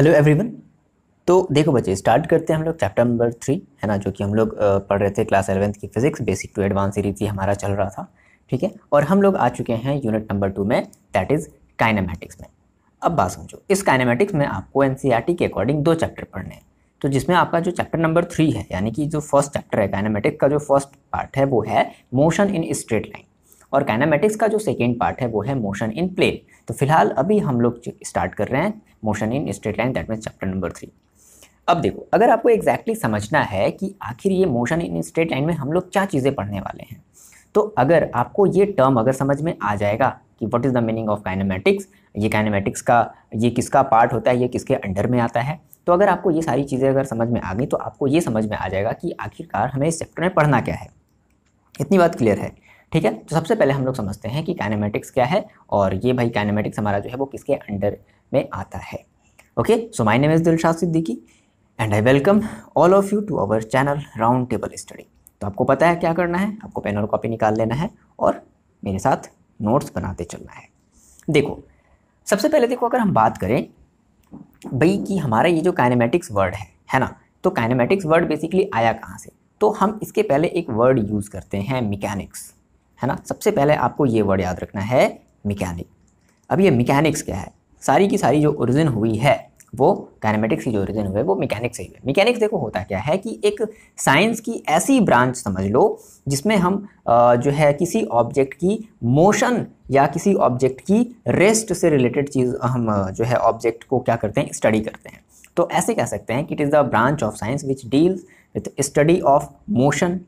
Hello everyone तो देखो बच्चे स्टार्ट करते हैं हम लोग चैप्टर नंबर थ्री है ना जो कि हम लोग पढ़ रहे थे क्लास एलेवेंथ की physics basic to advance series हमारा चल रहा था ठीक है और हम लोग आ चुके हैं यूनिट नंबर टू में दैट इज़ काइनामेटिक्स में अब बात समझो इस काइनामेटिक्स में आपको एन e के अकॉर्डिंग दो चैप्टर पढ़ने हैं तो जिसमें आपका जो चैप्टर नंबर थ्री है यानी कि जो फर्स्ट चैप्टर है काइनामेटिक्स का जो फर्स्ट पार्ट है वो है मोशन इन स्ट्रेट लाइन और काइनामेटिक्स का जो सेकेंड पार्ट है वो है मोशन इन प्लेन तो फिलहाल अभी हम लोग स्टार्ट कर रहे हैं motion in straight line that mean chapter number three अब देखो अगर आपको एग्जैक्टली exactly समझना है कि आखिर ये मोशन इन स्ट्रेट लाइन में हम लोग क्या चीज़ें पढ़ने वाले हैं तो अगर आपको ये टर्म अगर समझ में आ जाएगा कि what is the meaning of kinematics ये काइनामेटिक्स का ये किसका पार्ट होता है ये किसके अंडर में आता है तो अगर आपको ये सारी चीज़ें अगर समझ में आ गई तो आपको ये समझ में आ जाएगा कि आखिरकार हमें इस चैप्टर में पढ़ना क्या है इतनी बात क्लियर है ठीक है तो सबसे पहले हम लोग समझते हैं कि काइनामेटिक्स क्या है और ये भाई काइनामेटिक्स हमारा जो है वो किसके अंडर में आता है okay so my name is Dilshad Siddiqui and I welcome all of you to our channel round table study तो आपको पता है क्या करना है आपको पेन और कॉपी निकाल लेना है और मेरे साथ नोट्स बनाते चलना है देखो सबसे पहले देखो अगर हम बात करें भाई कि हमारा ये जो काइनेमेटिक्स वर्ड है है ना तो काइनेमेटिक्स वर्ड बेसिकली आया कहाँ से तो हम इसके पहले एक वर्ड यूज़ करते हैं मैकेनिक्स है ना सबसे पहले आपको ये वर्ड याद रखना है मैकेनिक अब ये मैकेनिक्स क्या है सारी की सारी जो ओरिजिन हुई है वो कैनमेटिक्स की जो ओरिजिन हुई है वो मैकेनिक्स से ही है मैकेनिक्स देखो होता क्या है कि एक साइंस की ऐसी ब्रांच समझ लो जिसमें हम जो है किसी ऑब्जेक्ट की मोशन या किसी ऑब्जेक्ट की रेस्ट से रिलेटेड चीज़ हम जो है ऑब्जेक्ट को क्या करते हैं स्टडी करते हैं तो ऐसे कह सकते हैं कि it is the branch of science which deals with study of motion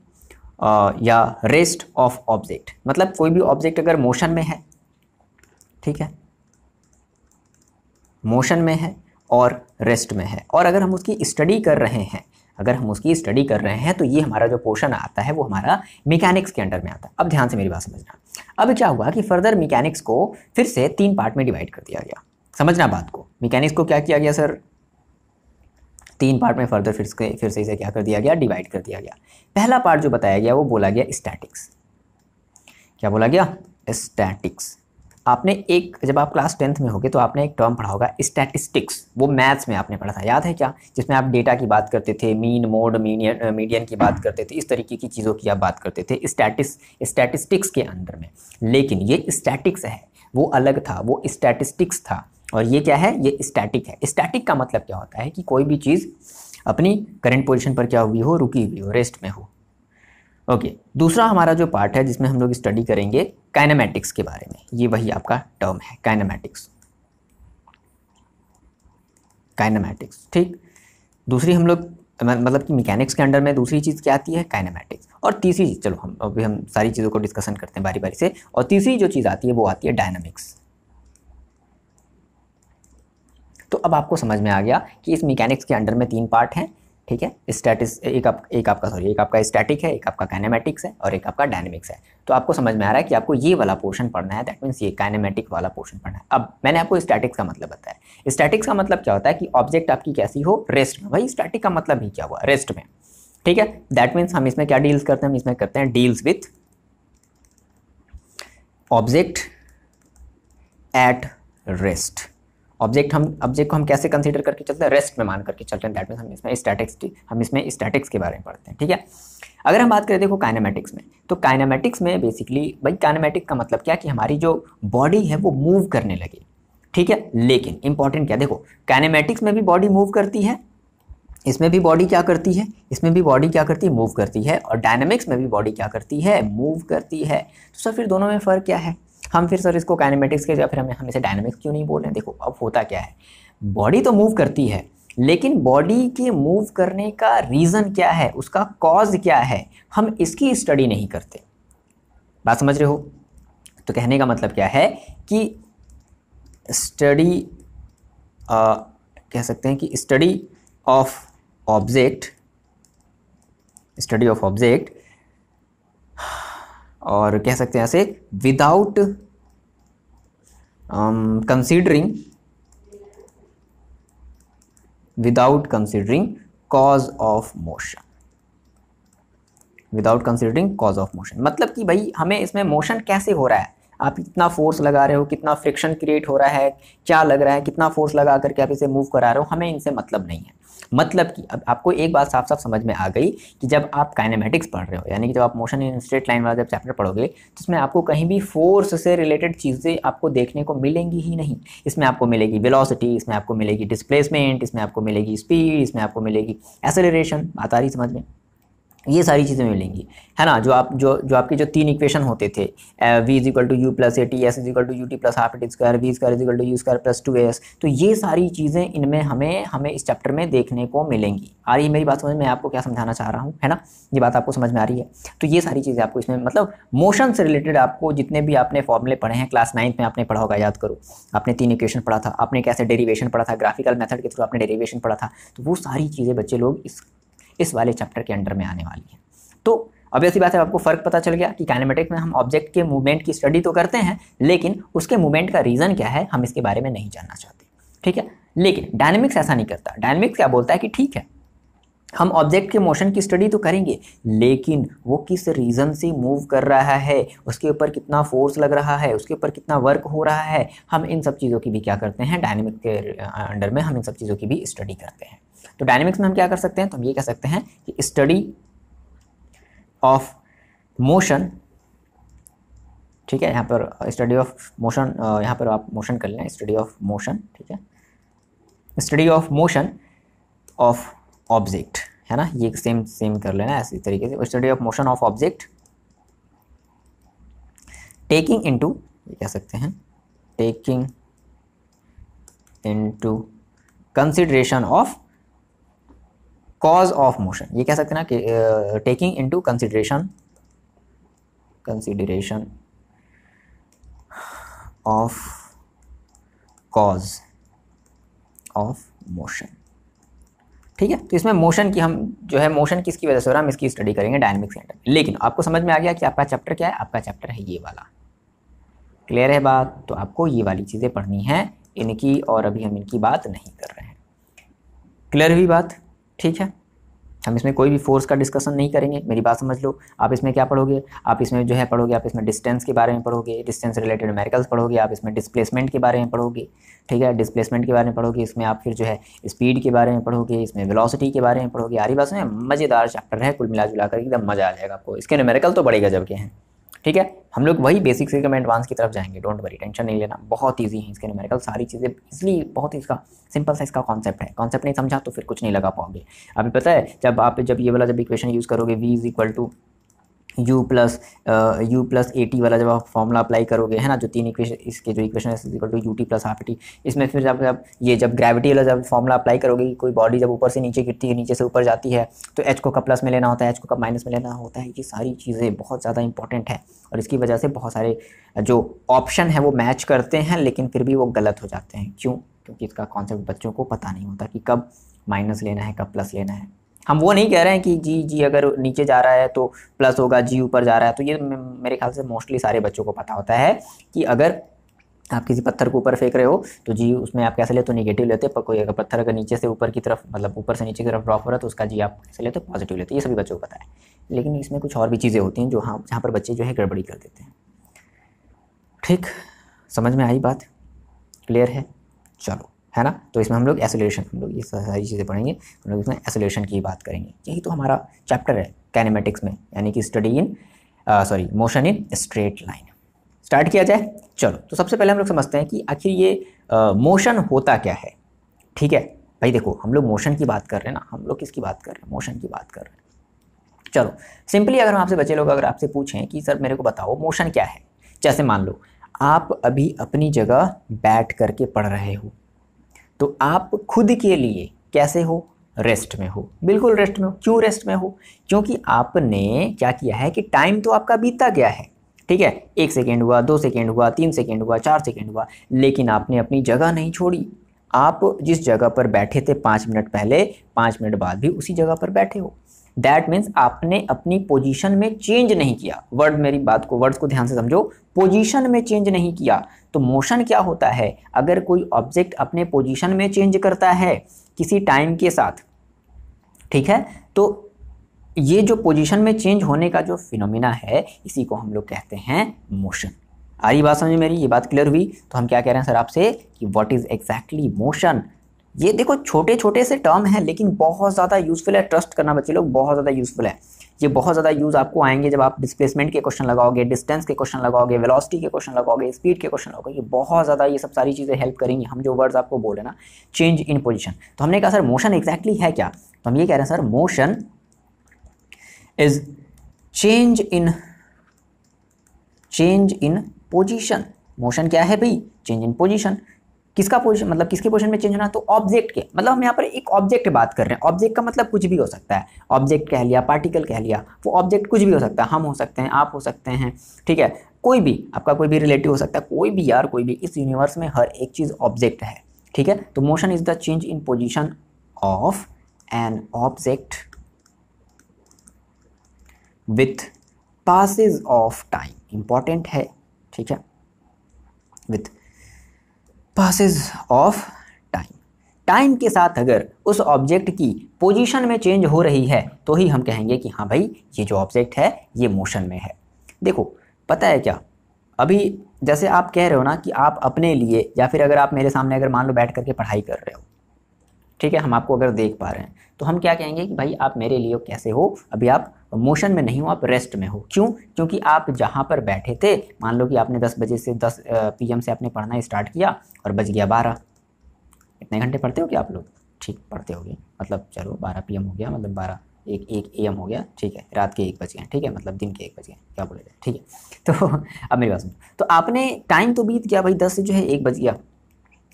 या रेस्ट ऑफ ऑब्जेक्ट मतलब कोई भी ऑब्जेक्ट अगर मोशन में है ठीक है मोशन में है और रेस्ट में है और अगर हम उसकी स्टडी कर रहे हैं अगर हम उसकी स्टडी कर रहे हैं तो ये हमारा जो पोर्शन आता है वो हमारा मैकेनिक्स के अंडर में आता है अब ध्यान से मेरी बात समझना अब क्या हुआ कि फर्दर मैकेनिक्स को फिर से तीन पार्ट में डिवाइड कर दिया गया समझना बात को मैकेनिक्स को क्या किया गया सर तीन पार्ट में फर्दर फिर से फिर से इसे क्या कर दिया गया डिवाइड कर दिया गया पहला पार्ट जो बताया गया वो बोला गया स्टैटिक्स क्या बोला गया स्टैटिक्स आपने एक जब आप क्लास टेंथ में होगे तो आपने एक टर्म पढ़ा होगा स्टैटिस्टिक्स वो मैथ्स में आपने पढ़ा था याद है क्या जिसमें आप डेटा की बात करते थे मीन मोड मीडियन मीडियन की बात करते थे इस तरीके की चीज़ों की आप बात करते थे स्टैटिस स्टैटिस्टिक्स के अंदर में लेकिन ये स्टैटिक्स है वो अलग था वो स्टैटिस्टिक्स था और ये क्या है ये स्टैटिक है स्टैटिक का मतलब क्या होता है कि कोई भी चीज़ अपनी करंट पोजिशन पर क्या हुई हो रुकी हुई हो रेस्ट में हो ओके okay, दूसरा हमारा जो पार्ट है जिसमें हम लोग स्टडी करेंगे काइनामेटिक्स के बारे में ये वही आपका टर्म है काइनामेटिक्स काइनामेटिक्स ठीक दूसरी हम लोग मतलब कि मैकेनिक्स के अंडर में दूसरी चीज़ क्या आती है काइनामेटिक्स और तीसरी चीज़ चलो हम अभी हम सारी चीज़ों को डिस्कशन करते हैं बारी बारी से और तीसरी जो चीज़ आती है वो आती है डायनामिक्स तो अब आपको समझ में आ गया कि इस मैकेनिक्स के अंडर में तीन पार्ट हैं ठीक है स्टैटिस एक आप एक आपका सॉरी एक आपका स्टैटिक है एक आपका काइनेमेटिक्स है और एक आपका डायनेमिक्स है तो आपको समझ में आ रहा है कि आपको ये वाला पोर्शन पढ़ना है दैट मीन्स ये काइनेमेटिक वाला पोर्शन पढ़ना है अब मैंने आपको स्टैटिक्स का मतलब बताया स्टैटिक्स का मतलब क्या होता है कि ऑब्जेक्ट आपकी कैसी हो रेस्ट में भाई स्टैटिक का मतलब ही क्या हुआ रेस्ट में ठीक है दैट मीन्स हम इसमें क्या डील्स करते हैं हम इसमें करते हैं deals with object at rest object हम ऑब्जेक्ट को हम कैसे कंसिडर करके चलते हैं रेस्ट में मान करके चलते हैं दैट मीन हम इसमें स्टैटिक्स हम इसमें स्टैटिक्स के बारे में पढ़ते हैं ठीक है अगर हम बात करें देखो काइनामेटिक्स में तो काइनामेटिक्स में बेसिकली भाई काइनामेटिक का मतलब क्या कि हमारी जो बॉडी है वो मूव करने लगी ठीक है लेकिन इंपॉर्टेंट क्या देखो काइनामेटिक्स में भी बॉडी मूव करती है इसमें भी बॉडी क्या करती है इसमें भी बॉडी क्या करती है मूव करती है और डायनामिक्स में भी बॉडी क्या करती है मूव करती है तो सर फिर दोनों में फ़र्क क्या है हम फिर सर इसको काइनेमेटिक्स के या फिर हमें इसे डायनेमिक्स क्यों नहीं बोल रहे हैं देखो अब होता क्या है बॉडी तो मूव करती है लेकिन बॉडी के मूव करने का रीज़न क्या है उसका कॉज क्या है हम इसकी स्टडी नहीं करते बात समझ रहे हो तो कहने का मतलब क्या है कि स्टडी कह सकते हैं कि study of object study of object और कह सकते हैं ऐसे without considering without considering cause of motion without considering cause of motion मतलब कि भाई हमें इसमें मोशन कैसे हो रहा है आप कितना फोर्स लगा रहे हो कितना फ्रिक्शन क्रिएट हो रहा है क्या लग रहा है कितना फोर्स लगा करके आप इसे मूव करा रहे हो हमें इनसे मतलब नहीं है मतलब कि अब आपको एक बात साफ साफ समझ में आ गई कि जब आप काइनेमेटिक्स पढ़ रहे हो यानी कि जब आप मोशन इन स्ट्रेट लाइन वाला जब चैप्टर पढ़ोगे तो इसमें आपको कहीं भी फोर्स से रिलेटेड चीज़ें आपको देखने को मिलेंगी ही नहीं इसमें आपको मिलेगी वेलोसिटी इसमें आपको मिलेगी डिस्प्लेसमेंट इसमें आपको मिलेगी स्पीड इसमें आपको मिलेगी एसेलरेशन बात आ रही समझ में ये सारी चीज़ें मिलेंगी है ना जो आप जो जो आपके जो तीन इक्वेशन होते थे v is equal to u plus a t s is equal to u t plus half a t square v square is equal to u square plus two s तो ये सारी चीज़ें इनमें हमें हमें इस चैप्टर में देखने को मिलेंगी आ रही है मेरी बात समझ में आपको क्या समझाना चाह रहा हूँ है ना ये बात आपको समझ में आ रही है तो ये सारी चीज़ें आपको इसमें मतलब मोशन से रिलेटेड आपको जितने भी आपने फॉर्मूले पढ़े हैं क्लास नाइन्थ में आपने पढ़ा होगा याद करो आपने तीन इक्वेशन पढ़ा था आपने कैसे डेरीवेशन पढ़ा था ग्राफिकल मेथड के थ्रू आपने डेरीवेशन पढ़ा था तो वो सारी चीज़ें बच्चे लोग इस इस वाले चैप्टर के अंडर में आने वाली है तो अब ऐसी बात है आपको फ़र्क पता चल गया कि कैनेमेटिक में हम ऑब्जेक्ट के मूवमेंट की स्टडी तो करते हैं लेकिन उसके मूवमेंट का रीज़न क्या है हम इसके बारे में नहीं जानना चाहते ठीक है लेकिन डायनेमिक्स ऐसा नहीं करता डायनेमिक्स क्या बोलता है कि ठीक है हम ऑब्जेक्ट के मोशन की स्टडी तो करेंगे लेकिन वो किस रीज़न से मूव कर रहा है उसके ऊपर कितना फोर्स लग रहा है उसके ऊपर कितना वर्क हो रहा है हम इन सब चीज़ों की भी क्या करते हैं डायनेमिक के अंडर uh, में हम इन सब चीज़ों की भी स्टडी करते हैं तो डायनेमिक्स में हम क्या कर सकते हैं तो हम ये कह सकते हैं कि स्टडी ऑफ मोशन ठीक है यहाँ पर स्टडी ऑफ मोशन यहाँ पर आप मोशन कर लें स्टडी ऑफ मोशन ठीक है study of motion of object है ना ये सेम सेम कर लेना ऐसे तरीके से study of motion of object taking into ये कह सकते हैं taking into consideration of cause of motion ये कह सकते हैं ना कि taking to consideration consideration of cause of motion ठीक है तो इसमें मोशन की हम जो है मोशन किसकी वजह से हो रहा है हम इसकी स्टडी करेंगे डायनेमिक सेंटर लेकिन आपको समझ में आ गया कि आपका चैप्टर क्या है आपका चैप्टर है ये वाला क्लियर है बात तो आपको ये वाली चीज़ें पढ़नी है इनकी और अभी हम इनकी बात नहीं कर रहे हैं क्लियर हुई बात ठीक है हम इसमें कोई भी फोर्स का डिस्कशन नहीं करेंगे मेरी बात समझ लो आप इसमें क्या पढ़ोगे आप इसमें जो है पढ़ोगे आप इसमें डिस्टेंस के बारे में पढ़ोगे डिस्टेंस रिलेटेड मेरिकल्स पढ़ोगे आप इसमें डिस्प्लेसमेंट के बारे में पढ़ोगे ठीक है डिस्प्लेसमेंट के बारे में पढ़ोगे इसमें आप फिर जो है स्पीड के बारे में पढ़ोगे इसमें वेलोसिटी के बारे में पढ़ोगे रही बात में मज़ेदार चैप्टर है कुल मिला जुला कर एकदम मज़ा आ जाएगा आपको इसके न्यूमेरिकल तो बढ़ेगा जब के हैं ठीक है हम लोग वही बेसिक से कम एडवांस की तरफ जाएंगे डोंट वरी टेंशन नहीं लेना बहुत ईजी है इसके न्यूमेरिकल सारी चीज़ें इसलिए बहुत इसका सिंपल सा इसका कॉन्सेप्ट है कॉन्सेप्ट नहीं समझा तो फिर कुछ नहीं लगा पाओगे अभी पता है जब आप जब ये वाला जब इक्वेशन यूज़ करोगे v is equal to u plus u plus a t वाला जब आप फॉर्मूला अप्लाई करोगे है ना जो तीन इक्वेशन इसके जो इक्वेशन है equal to u t plus half t इसमें फिर जब जब ये जब ग्रेविटी वाला जब फॉर्मूला अप्लाई करोगे कि कोई बॉडी जब ऊपर से नीचे गिरती है नीचे से ऊपर जाती है तो एच को कब प्लस में लेना होता है एच को कब माइनस में लेना होता है ये सारी चीज़ें बहुत ज़्यादा इंपॉर्टेंट है और इसकी वजह से बहुत सारे जो ऑप्शन है वो मैच करते हैं लेकिन फिर भी वो गलत हो जाते हैं क्यों क्योंकि इसका कॉन्सेप्ट बच्चों को पता नहीं होता कि कब माइनस लेना है कब प्लस लेना है हम वो नहीं कह रहे हैं कि जी जी अगर नीचे जा रहा है तो प्लस होगा जी ऊपर जा रहा है तो ये मेरे ख्याल से मोस्टली सारे बच्चों को पता होता है कि अगर आप किसी पत्थर को ऊपर फेंक रहे हो तो जी उसमें आप कैसे लेते हो नेगेटिव लेते पर कोई अगर पत्थर अगर नीचे से ऊपर की तरफ मतलब ऊपर से नीचे की तरफ ड्रॉप हो रहा है तो उसका जी आप कैसे लेते हो पॉजिटिव लेते हैं ये सभी बच्चों को पता है लेकिन इसमें कुछ और भी चीज़ें होती हैं जो हाँ जहाँ पर बच्चे जो है गड़बड़ी कर देते हैं ठीक समझ में आई बात क्लियर है चलो है ना तो इसमें हम लोग एसोलेशन हम लोग ये सारी चीज़ें पढ़ेंगे हम लोग इसमें एसोलेशन की बात करेंगे यही तो हमारा चैप्टर है कैनेमेटिक्स में यानी कि study in sorry motion in straight line start किया जाए चलो तो सबसे पहले हम लोग समझते हैं कि आखिर ये मोशन होता क्या है ठीक है भाई देखो हम लोग मोशन की बात कर रहे हैं ना हम लोग किसकी बात कर रहे हैं मोशन की बात कर रहे हैं चलो सिंपली अगर हम आपसे बचे लोग अगर आपसे पूछें कि सर मेरे को बताओ मोशन क्या है जैसे मान लो आप अभी अपनी जगह बैठ करके पढ़ रहे हो तो आप खुद के लिए कैसे हो रेस्ट में हो बिल्कुल रेस्ट में हो क्यों रेस्ट में हो क्योंकि आपने क्या किया है कि टाइम तो आपका बीतता गया है ठीक है एक सेकेंड हुआ दो सेकेंड हुआ तीन सेकेंड हुआ चार सेकेंड हुआ लेकिन आपने अपनी जगह नहीं छोड़ी आप जिस जगह पर बैठे थे पाँच मिनट पहले पाँच मिनट बाद भी उसी जगह पर बैठे हो दैट मीन्स आपने अपनी पोजीशन में चेंज नहीं किया वर्ड मेरी बात को वर्ड्स को ध्यान से समझो पोजीशन में चेंज नहीं किया तो मोशन क्या होता है अगर कोई ऑब्जेक्ट अपने पोजीशन में चेंज करता है किसी टाइम के साथ ठीक है तो ये जो पोजीशन में चेंज होने का जो फिनोमिना है इसी को हम लोग कहते हैं मोशन आ रही बात समझ मेरी ये बात क्लियर हुई तो हम क्या कह रहे हैं सर आपसे कि व्हाट इज़ एग्जैक्टली मोशन ये देखो छोटे छोटे से टर्म है लेकिन बहुत ज़्यादा यूज़फुल है ट्रस्ट करना बच्चे लोग बहुत ज़्यादा यूज़फुल है ये बहुत ज़्यादा यूज़ आपको आएंगे जब आप डिस्प्लेसमेंट के क्वेश्चन लगाओगे डिस्टेंस के क्वेश्चन लगाओगे वेलोसिटी के क्वेश्चन लगाओगे स्पीड के क्वेश्चन लगाओगे ये बहुत ज़्यादा ये सब सारी चीज़ें हेल्प करेंगी हम जो वर्ड्स आपको रहे ना चेंज इन पोजिशन तो हमने कहा सर मोशन एग्जैक्टली है क्या तो हम ये कह रहे हैं sir motion is change in change in position motion क्या है भाई चेंज इन पोजिशन किसका पोजिशन मतलब किसके पोजिशन में चेंज होना तो ऑब्जेक्ट के मतलब हम यहाँ पर एक ऑब्जेक्ट बात कर रहे हैं ऑब्जेक्ट का मतलब कुछ भी हो सकता है ऑब्जेक्ट कह लिया पार्टिकल कह लिया वो ऑब्जेक्ट कुछ भी हो सकता है हम हो सकते हैं आप हो सकते हैं ठीक है कोई भी आपका कोई भी रिलेटिव हो सकता है कोई भी यार कोई भी इस यूनिवर्स में हर एक चीज़ ऑब्जेक्ट है ठीक है तो motion is the change in position of an object with passes of time important है ठीक है with passes of time time के साथ अगर उस ऑब्जेक्ट की पोजीशन में चेंज हो रही है तो ही हम कहेंगे कि हाँ भाई ये जो ऑब्जेक्ट है ये मोशन में है देखो पता है क्या अभी जैसे आप कह रहे हो ना कि आप अपने लिए या फिर अगर आप मेरे सामने अगर मान लो बैठ करके पढ़ाई कर रहे हो ठीक है हम आपको अगर देख पा रहे हैं तो हम क्या कहेंगे कि भाई आप मेरे लिए कैसे हो अभी आप मोशन में नहीं हो आप रेस्ट में हो क्यों क्योंकि आप जहाँ पर बैठे थे मान लो कि आपने दस बजे से दस पीएम से आपने पढ़ना स्टार्ट किया और बज गया बारह इतने घंटे पढ़ते हो कि आप लोग ठीक पढ़ते होगे मतलब चलो बारह पीएम हो गया मतलब बारह एक एक ए एम हो गया ठीक है रात के एक बज गए ठीक है मतलब दिन के एक बज गए क्या बोले जाए ठीक है तो अब मेरी बात सुनो तो आपने टाइम तो बीत गया भाई दस से जो है एक बज गया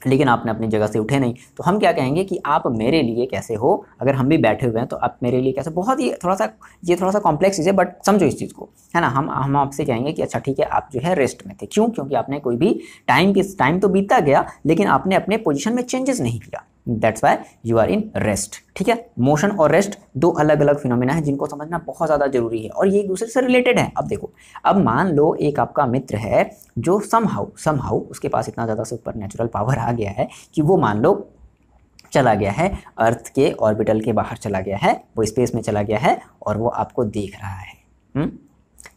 लेकिन आपने अपनी जगह से उठे नहीं तो हम क्या कहेंगे कि आप मेरे लिए कैसे हो अगर हम भी बैठे हुए हैं तो आप मेरे लिए कैसे बहुत ही थोड़ा सा ये थोड़ा सा कॉम्प्लेक्स चीज़ है बट समझो इस चीज़ को है ना हम हम आपसे कहेंगे कि अच्छा ठीक है आप जो है रेस्ट में थे क्यों क्योंकि आपने कोई भी टाइम की टाइम तो बीता गया लेकिन आपने अपने पोजिशन में चेंजेस नहीं किया that's why you are in rest ठीक है मोशन और रेस्ट दो अलग अलग फिनोमिना है जिनको समझना बहुत ज़्यादा जरूरी है और ये एक दूसरे से रिलेटेड है अब देखो अब मान लो एक आपका मित्र है जो समहाउ समहाउ उसके पास इतना ज़्यादा सुपर नेचुरल पावर आ गया है कि वो मान लो चला गया है अर्थ के ऑर्बिटल के बाहर चला गया है वो स्पेस में चला गया है और वो आपको देख रहा है हुँ? हम्म?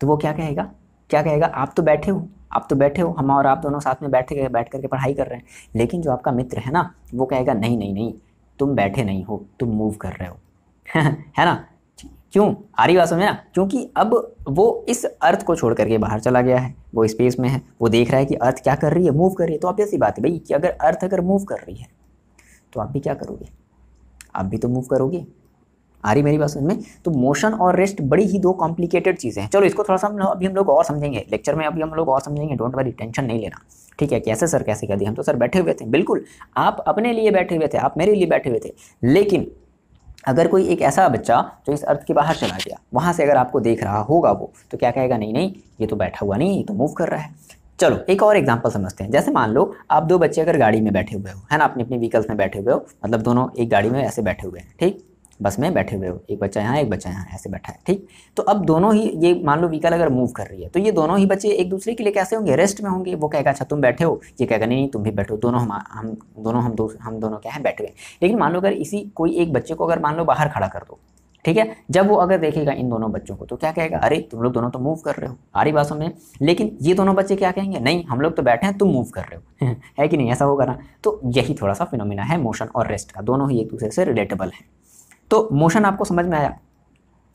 तो वो क्या कहेगा क्या कहेगा आप तो बैठे हो आप तो बैठे हो हम और आप दोनों साथ में बैठे बैठ करके पढ़ाई कर रहे हैं लेकिन जो आपका मित्र है ना वो कहेगा नहीं नहीं नहीं तुम बैठे नहीं हो तुम मूव कर रहे हो है ना क्यों रही बात समझे ना क्योंकि अब वो इस अर्थ को छोड़ करके बाहर चला गया है वो स्पेस में है वो देख रहा है कि अर्थ क्या कर रही है मूव कर रही है तो आप ऐसी बात है भाई कि अगर अर्थ अगर मूव कर रही है तो आप भी क्या करोगे आप भी तो मूव करोगे आ रही मेरी बात समझ में तो मोशन और रेस्ट बड़ी ही दो कॉम्प्लिकेटेड चीज़ें हैं चलो इसको थोड़ा सा अभी हम लोग और समझेंगे लेक्चर में अभी हम लोग और समझेंगे डोंट वरी टेंशन नहीं लेना ठीक है कैसे सर कैसे कर दिया हम तो सर बैठे हुए थे बिल्कुल आप अपने लिए बैठे हुए थे आप मेरे लिए बैठे हुए थे लेकिन अगर कोई एक ऐसा बच्चा जो इस अर्थ के बाहर चला गया वहाँ से अगर आपको देख रहा होगा वो तो क्या कहेगा नहीं नहीं ये तो बैठा हुआ नहीं ये तो मूव कर रहा है चलो एक और एग्जांपल समझते हैं जैसे मान लो आप दो बच्चे अगर गाड़ी में बैठे हुए हो है ना अपने अपने व्हीकल्स में बैठे हुए हो मतलब दोनों एक गाड़ी में ऐसे बैठे हुए हैं ठीक बस में बैठे हुए हो एक बच्चा यहाँ एक बच्चा यहाँ ऐसे बैठा है ठीक तो अब दोनों ही ये मान लो व्हीकल अगर मूव कर रही है तो ये दोनों ही बच्चे एक दूसरे के लिए कैसे होंगे रेस्ट में होंगे वो कहेगा अच्छा तुम बैठे हो ये कहेगा नहीं नहीं तुम भी बैठो दोनों हम हम दोनों हम दो हम दोनों क्या है बैठे हुए लेकिन मान लो अगर इसी कोई एक बच्चे को अगर मान लो बाहर खड़ा कर दो ठीक है जब वो अगर देखेगा इन दोनों बच्चों को तो क्या कहेगा अरे तुम लोग दोनों तो मूव कर रहे हो आ रही बात समझ लेकिन ये दोनों बच्चे क्या कहेंगे नहीं हम लोग तो बैठे हैं तुम मूव कर रहे हो है कि नहीं ऐसा होगा ना तो यही थोड़ा सा फिनोमिना है मोशन और रेस्ट का दोनों ही एक दूसरे से रिलेटेबल है तो मोशन आपको समझ में आया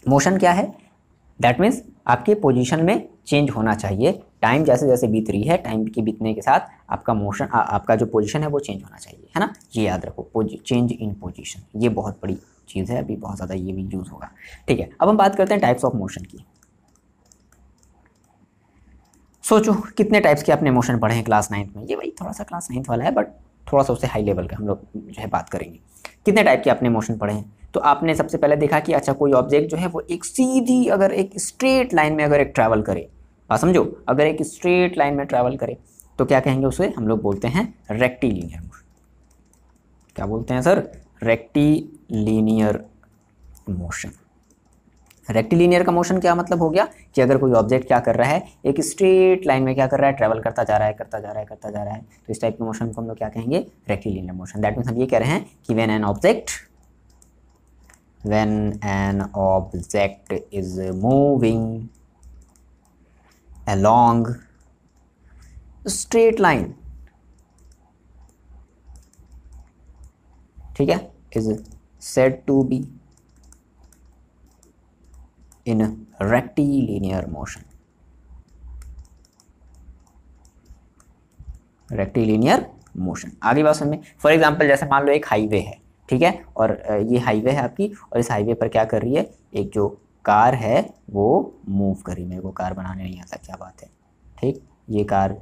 मोशन क्या है दैट मीन्स आपके पोजिशन में चेंज होना चाहिए टाइम जैसे जैसे बीत रही है टाइम के बीतने के साथ आपका मोशन आपका जो पोजीशन है वो चेंज होना चाहिए है ना ये याद रखो चेंज इन पोजीशन ये बहुत बड़ी चीज़ है अभी बहुत ज़्यादा ये भी यूज़ होगा ठीक है अब हम बात करते हैं टाइप्स ऑफ मोशन की सोचो कितने टाइप्स के आपने मोशन पढ़े हैं क्लास नाइन्थ में ये भाई थोड़ा सा क्लास नाइन्थ वाला है बट थोड़ा सा उससे हाई लेवल का हम लोग जो है बात करेंगे कितने टाइप के आपने मोशन पढ़े हैं तो आपने सबसे पहले देखा कि अच्छा कोई ऑब्जेक्ट जो है वो एक सीधी अगर एक स्ट्रेट लाइन में अगर एक ट्रैवल करे बात समझो अगर एक स्ट्रेट लाइन में ट्रैवल करे तो क्या कहेंगे उसे हम लोग बोलते हैं रेक्टीलिनियर मोशन क्या बोलते हैं सर रेक्टीलिनियर मोशन रेक्टिलीनियर का मोशन क्या मतलब हो गया कि अगर कोई ऑब्जेक्ट क्या कर रहा है एक स्ट्रेट लाइन में क्या कर रहा है ट्रैवल करता जा रहा है करता जा रहा है करता जा रहा है तो इस टाइप के मोशन को हम लोग क्या कहेंगे रेक्टिलीनियर मोशन दैट मीन्स हम ये कह रहे हैं कि when an object when an object is moving along a straight line ठीक है is set to be in rectilinear motion rectilinear motion आगे बात समझ में फॉर एग्जाम्पल जैसे मान लो एक हाईवे है ठीक है और ये हाईवे है आपकी और इस हाईवे पर क्या कर रही है एक जो कार है वो मूव कर रही है मेरे को कार बनाने नहीं आता क्या बात है ठीक ये कार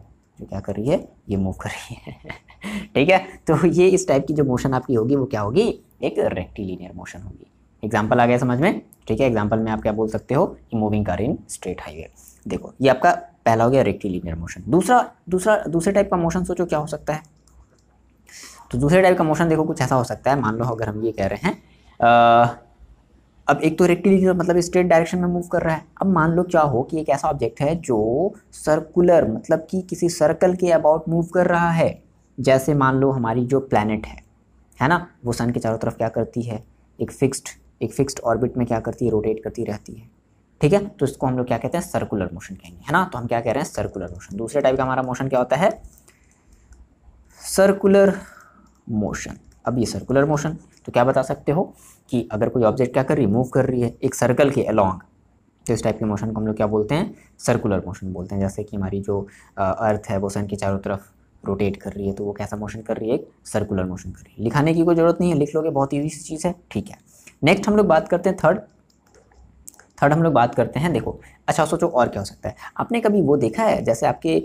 जो क्या कर रही है ये मूव कर रही है ठीक है तो ये इस टाइप की जो मोशन आपकी होगी वो क्या होगी एक रेक्टिलीनियर मोशन होगी एग्जाम्पल आ गया समझ में ठीक है एग्जाम्पल में आप क्या बोल सकते हो कि moving car in straight highway देखो ये आपका पहला हो गया रेक्टिलीनियर मोशन दूसरा दूसरा दूसरे टाइप का मोशन सोचो क्या हो सकता है तो दूसरे टाइप का मोशन देखो कुछ ऐसा हो सकता है मान लो अगर हम ये कह रहे हैं आ, अब एक तो रेक्टिली मतलब स्ट्रेट डायरेक्शन में मूव कर रहा है अब मान लो क्या हो कि एक ऐसा ऑब्जेक्ट है जो सर्कुलर मतलब कि किसी सर्कल के अबाउट मूव कर रहा है जैसे मान लो हमारी जो प्लानट है है ना वो सन के चारों तरफ क्या करती है एक फिक्स्ड एक फिक्स्ड ऑर्बिट में क्या करती है रोटेट करती रहती है ठीक है तो इसको हम लोग क्या कहते हैं सर्कुलर मोशन कहेंगे है ना तो हम क्या कह रहे हैं सर्कुलर मोशन दूसरे टाइप का हमारा मोशन क्या होता है सर्कुलर मोशन अब ये सर्कुलर मोशन तो क्या बता सकते हो कि अगर कोई ऑब्जेक्ट क्या कर रही है मूव कर रही है एक सर्कल के अलॉन्ग तो इस टाइप के मोशन को हम लोग क्या बोलते हैं सर्कुलर मोशन बोलते हैं जैसे कि हमारी जो अर्थ है वो सन के चारों तरफ रोटेट कर रही है तो वो कैसा मोशन कर रही है एक सर्कुलर मोशन कर रही है लिखाने की कोई ज़रूरत नहीं है लिख लोगे बहुत ईजी सी चीज़ है ठीक है नेक्स्ट हम लोग बात करते हैं थर्ड थर्ड हम लोग बात करते हैं देखो अच्छा सोचो और क्या हो सकता है आपने कभी वो देखा है जैसे आपके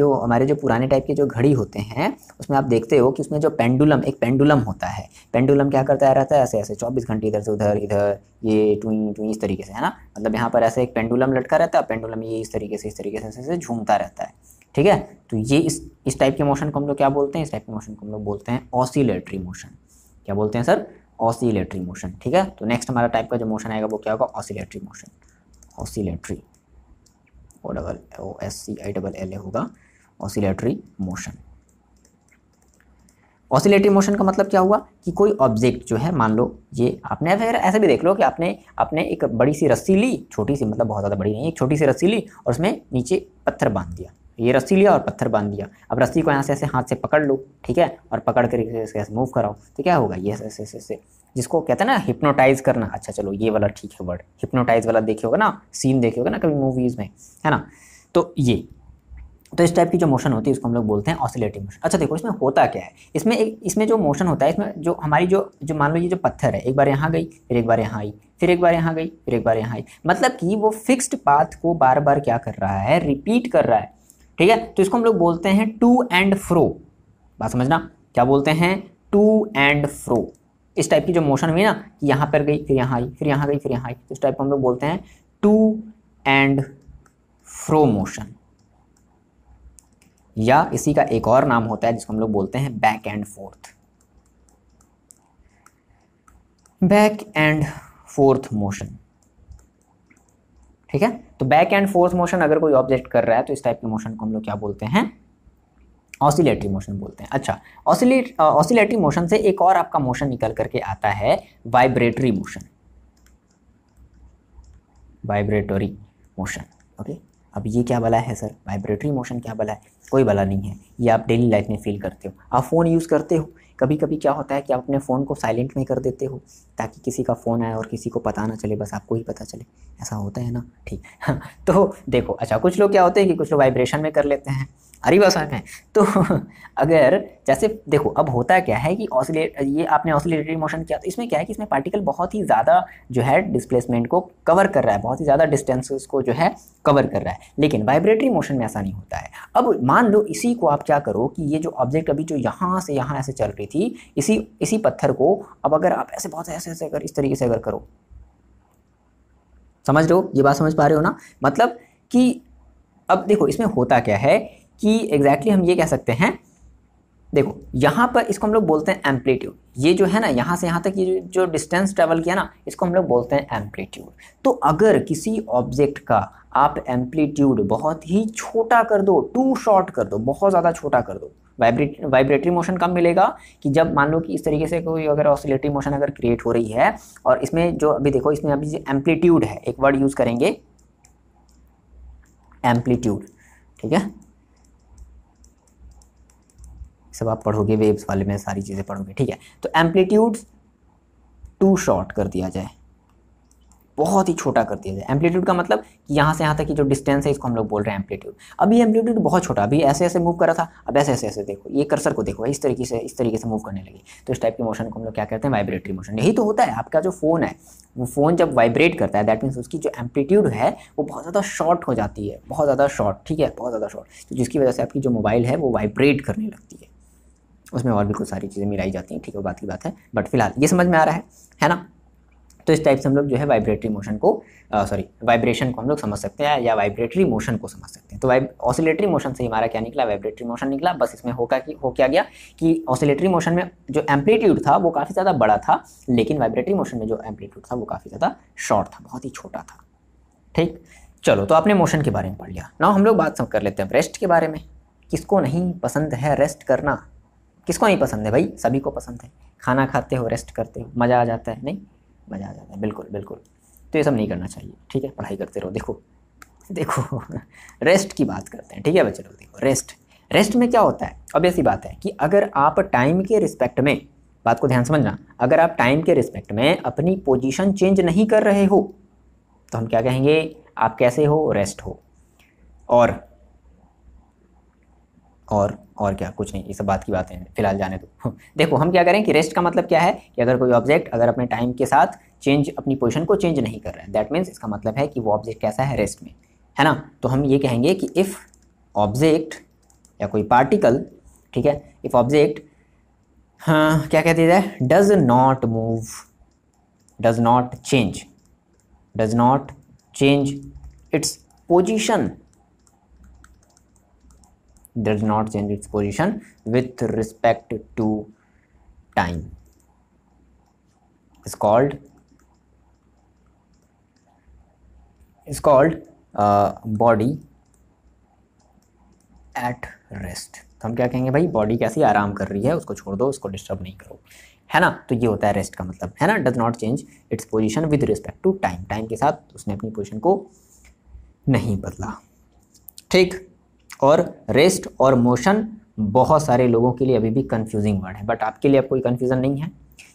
जो हमारे जो पुराने टाइप के जो घड़ी होते हैं उसमें आप देखते हो कि उसमें जो पेंडुलम एक पेंडुलम होता है पेंडुलम क्या करता है रहता है ऐसे ऐसे चौबीस घंटे इधर से उधर इधर ये टुई टुई इस तरीके से है ना मतलब यहाँ पर ऐसे एक पेंडुलम लटका रहता है पेंडुलम ये इस तरीके से इस तरीके से ऐसे झूमता रहता है ठीक है तो ये इस इस टाइप के मोशन को हम लोग क्या बोलते हैं इस टाइप के मोशन को हम लोग बोलते हैं ऑसिलेटरी मोशन क्या बोलते हैं सर ऑसिलेटरी मोशन ठीक है तो नेक्स्ट हमारा टाइप का जो मोशन आएगा वो क्या होगा oscillatory motion oscillatory O double O S C I double L A होगा ऑसिलेटरी मोशन ऑसिलेटरी मोशन का मतलब क्या हुआ कि कोई ऑब्जेक्ट जो है मान लो ये आपने फिर ऐसे भी देख लो कि आपने आपने एक बड़ी सी रस्सी ली छोटी सी मतलब बहुत ज़्यादा बड़ी नहीं एक छोटी सी रस्सी ली और उसमें नीचे पत्थर बांध दिया ये रस्सी लिया और पत्थर बांध दिया अब रस्सी को यहाँ से ऐसे हाथ से पकड़ लो ठीक है और पकड़ कर ऐसे ऐसे मूव कराओ तो क्या होगा ये ऐसे ऐसे ऐसे जिसको कहते हैं ना हिप्नोटाइज करना अच्छा चलो ये वाला ठीक है वर्ड हिप्नोटाइज वाला देखे होगा ना सीन देखे होगा ना कभी मूवीज़ में है ना तो ये तो इस टाइप की जो मोशन होती है इसको हम लोग बोलते हैं ऑसिलेटिंग मोशन अच्छा देखो इसमें होता क्या है इसमें एक इसमें जो मोशन होता है इसमें जो हमारी जो जो मान लो ये जो पत्थर है एक बार यहाँ गई फिर एक बार यहाँ आई फिर एक बार यहाँ गई फिर एक बार यहाँ आई मतलब कि वो फिक्स्ड पाथ को बार बार क्या कर रहा है रिपीट कर रहा है ठीक है तो इसको हम लोग बोलते हैं टू एंड फ्रो बात समझना क्या बोलते हैं टू एंड फ्रो इस टाइप की जो मोशन हुई ना कि यहाँ पर गई फिर यहाँ आई फिर यहाँ गई फिर यहाँ आई तो इस टाइप को हम लोग बोलते हैं टू एंड फ्रो मोशन या इसी का एक और नाम होता है जिसको हम लोग बोलते हैं back and forth back and forth motion ठीक है तो बैक एंड फोर्स मोशन अगर कोई ऑब्जेक्ट कर रहा है तो इस टाइप के मोशन को हम लोग क्या बोलते हैं ऑसिलेटरी मोशन बोलते हैं अच्छा ऑसिलेट ऑसिलेटरी मोशन से एक और आपका मोशन निकल करके आता है vibratory motion vibratory motion okay अब ये क्या बला है सर वाइब्रेटरी मोशन क्या बला है कोई बला नहीं है ये आप डेली लाइफ में फील करते हो आप फ़ोन यूज़ करते हो कभी कभी क्या होता है कि आप अपने फ़ोन को साइलेंट में कर देते हो ताकि किसी का फ़ोन आए और किसी को पता ना चले बस आपको ही पता चले ऐसा होता है ना ठीक तो देखो अच्छा कुछ लोग क्या होते हैं कि कुछ लोग वाइब्रेशन में कर लेते हैं अरे भाषा में तो अगर जैसे देखो अब होता क्या है कि ऑसिलेट ये आपने ऑसिलेटरी मोशन किया तो इसमें क्या है कि इसमें पार्टिकल बहुत ही ज़्यादा जो है डिस्प्लेसमेंट को कवर कर रहा है बहुत ही ज़्यादा डिस्टेंसेस को जो है कवर कर रहा है लेकिन वाइब्रेटरी मोशन में ऐसा नहीं होता है अब मान लो इसी को आप क्या करो कि ये जो ऑब्जेक्ट अभी जो यहाँ से यहाँ ऐसे चल रही थी इसी इसी पत्थर को अब अगर आप ऐसे बहुत ऐसे ऐसे अगर इस तरीके से अगर करो समझ लो ये बात समझ पा रहे हो ना मतलब कि अब देखो इसमें होता क्या है कि एग्जैक्टली exactly हम ये कह सकते हैं देखो यहाँ पर इसको हम लोग बोलते हैं एम्पलीट्यूड ये जो है ना यहाँ से यहाँ तक ये जो डिस्टेंस ट्रेवल किया ना इसको हम लोग बोलते हैं एम्पलीट्यूड तो अगर किसी ऑब्जेक्ट का आप एम्पलीट्यूड बहुत ही छोटा कर दो टू शॉर्ट कर दो बहुत ज़्यादा छोटा कर दो वाइब्रेट वाइब्रेटरी मोशन कम मिलेगा कि जब मान लो कि इस तरीके से कोई अगर ऑसिलेटरी मोशन अगर क्रिएट हो रही है और इसमें जो अभी देखो इसमें अभी एम्पलीट्यूड है एक वर्ड यूज़ करेंगे एम्पलीट्यूड ठीक है सब आप पढ़ोगे वेव्स वाले में सारी चीज़ें पढ़ोगे ठीक है तो एम्पलीट्यूड टू शॉर्ट कर दिया जाए बहुत ही छोटा कर दिया जाए एम्पलीट्यूड का मतलब कि यहाँ से यहाँ तक की जो डिस्टेंस है इसको हम लोग बोल रहे हैं एम्पलीट्यूड अभी एम्पलीट्यूड बहुत छोटा अभी ऐसे ऐसे मूव करा था अब ऐसे ऐसे ऐसे देखो ये कर्सर को देखो इस तरीके से इस तरीके से मूव करने लगी तो इस टाइप के मोशन को हम लोग क्या कहते हैं वाइब्रेटरी मोशन यही तो होता है आपका जो फ़ोन है वो फ़ोन जब वाइब्रेट करता है दैट मीन्स उसकी जो एम्पलीट्यूड है वो बहुत ज़्यादा शॉर्ट हो जाती है बहुत ज़्यादा शॉर्ट ठीक है बहुत ज़्यादा शॉर्ट तो जिसकी वजह से आपकी जो मोबाइल है वो वाइब्रेट करने लगती है उसमें और बिल्कुल सारी चीज़ें मिलाई जाती हैं ठीक है वो बात की बात है बट फिलहाल ये समझ में आ रहा है है ना तो इस टाइप से हम लोग जो है वाइब्रेटरी मोशन को सॉरी वाइब्रेशन को हम लोग समझ सकते हैं या वाइब्रेटरी मोशन को समझ सकते हैं तो वाइब ऑसिलेटरी मोशन से हमारा क्या निकला वाइब्रेटरी मोशन निकला बस इसमें हो क्या हो क्या गया कि ऑसिलेटरी मोशन में जो एम्पलीट्यूड था वो काफ़ी ज़्यादा बड़ा था लेकिन वाइब्रेटरी मोशन में जो एम्पलीट्यूड था वो काफ़ी ज़्यादा शॉर्ट था बहुत ही छोटा था ठीक चलो तो आपने मोशन के बारे में पढ़ लिया ना हम लोग बात कर लेते हैं रेस्ट के बारे में किसको नहीं पसंद है रेस्ट करना किसको नहीं पसंद है भाई सभी को पसंद है खाना खाते हो रेस्ट करते हो मज़ा आ जाता है नहीं मज़ा आ जाता है बिल्कुल बिल्कुल तो ये सब नहीं करना चाहिए ठीक है पढ़ाई करते रहो देखो देखो रेस्ट की बात करते हैं ठीक है बच्चे लोग देखो रेस्ट रेस्ट में क्या होता है अब ऐसी बात है कि अगर आप टाइम के रिस्पेक्ट में बात को ध्यान समझना अगर आप टाइम के रिस्पेक्ट में अपनी पोजीशन चेंज नहीं कर रहे हो तो हम क्या कहेंगे आप कैसे हो रेस्ट हो और और और क्या कुछ नहीं ये सब बात की बातें हैं फिलहाल जाने दो देखो हम क्या करें कि रेस्ट का मतलब क्या है कि अगर कोई ऑब्जेक्ट अगर अपने टाइम के साथ चेंज अपनी पोजिशन को चेंज नहीं कर रहा है दैट मीन्स इसका मतलब है कि वो ऑब्जेक्ट कैसा है रेस्ट में है ना तो हम ये कहेंगे कि इफ़ ऑब्जेक्ट या कोई पार्टिकल ठीक है इफ़ ऑब्जेक्ट हाँ क्या कहते हैं does not move does not change does not change its position does not change its position with respect to time is called is called uh, body at rest तो हम क्या कहेंगे भाई बॉडी कैसी आराम कर रही है उसको छोड़ दो उसको डिस्टर्ब नहीं करो है ना तो ये होता है रेस्ट का मतलब है ना does not change its position with respect to time time के साथ उसने अपनी पोजिशन को नहीं बदला ठीक और रेस्ट और मोशन बहुत सारे लोगों के लिए अभी भी कन्फ्यूजिंग वर्ड है बट आपके लिए अब कोई कन्फ्यूज़न नहीं है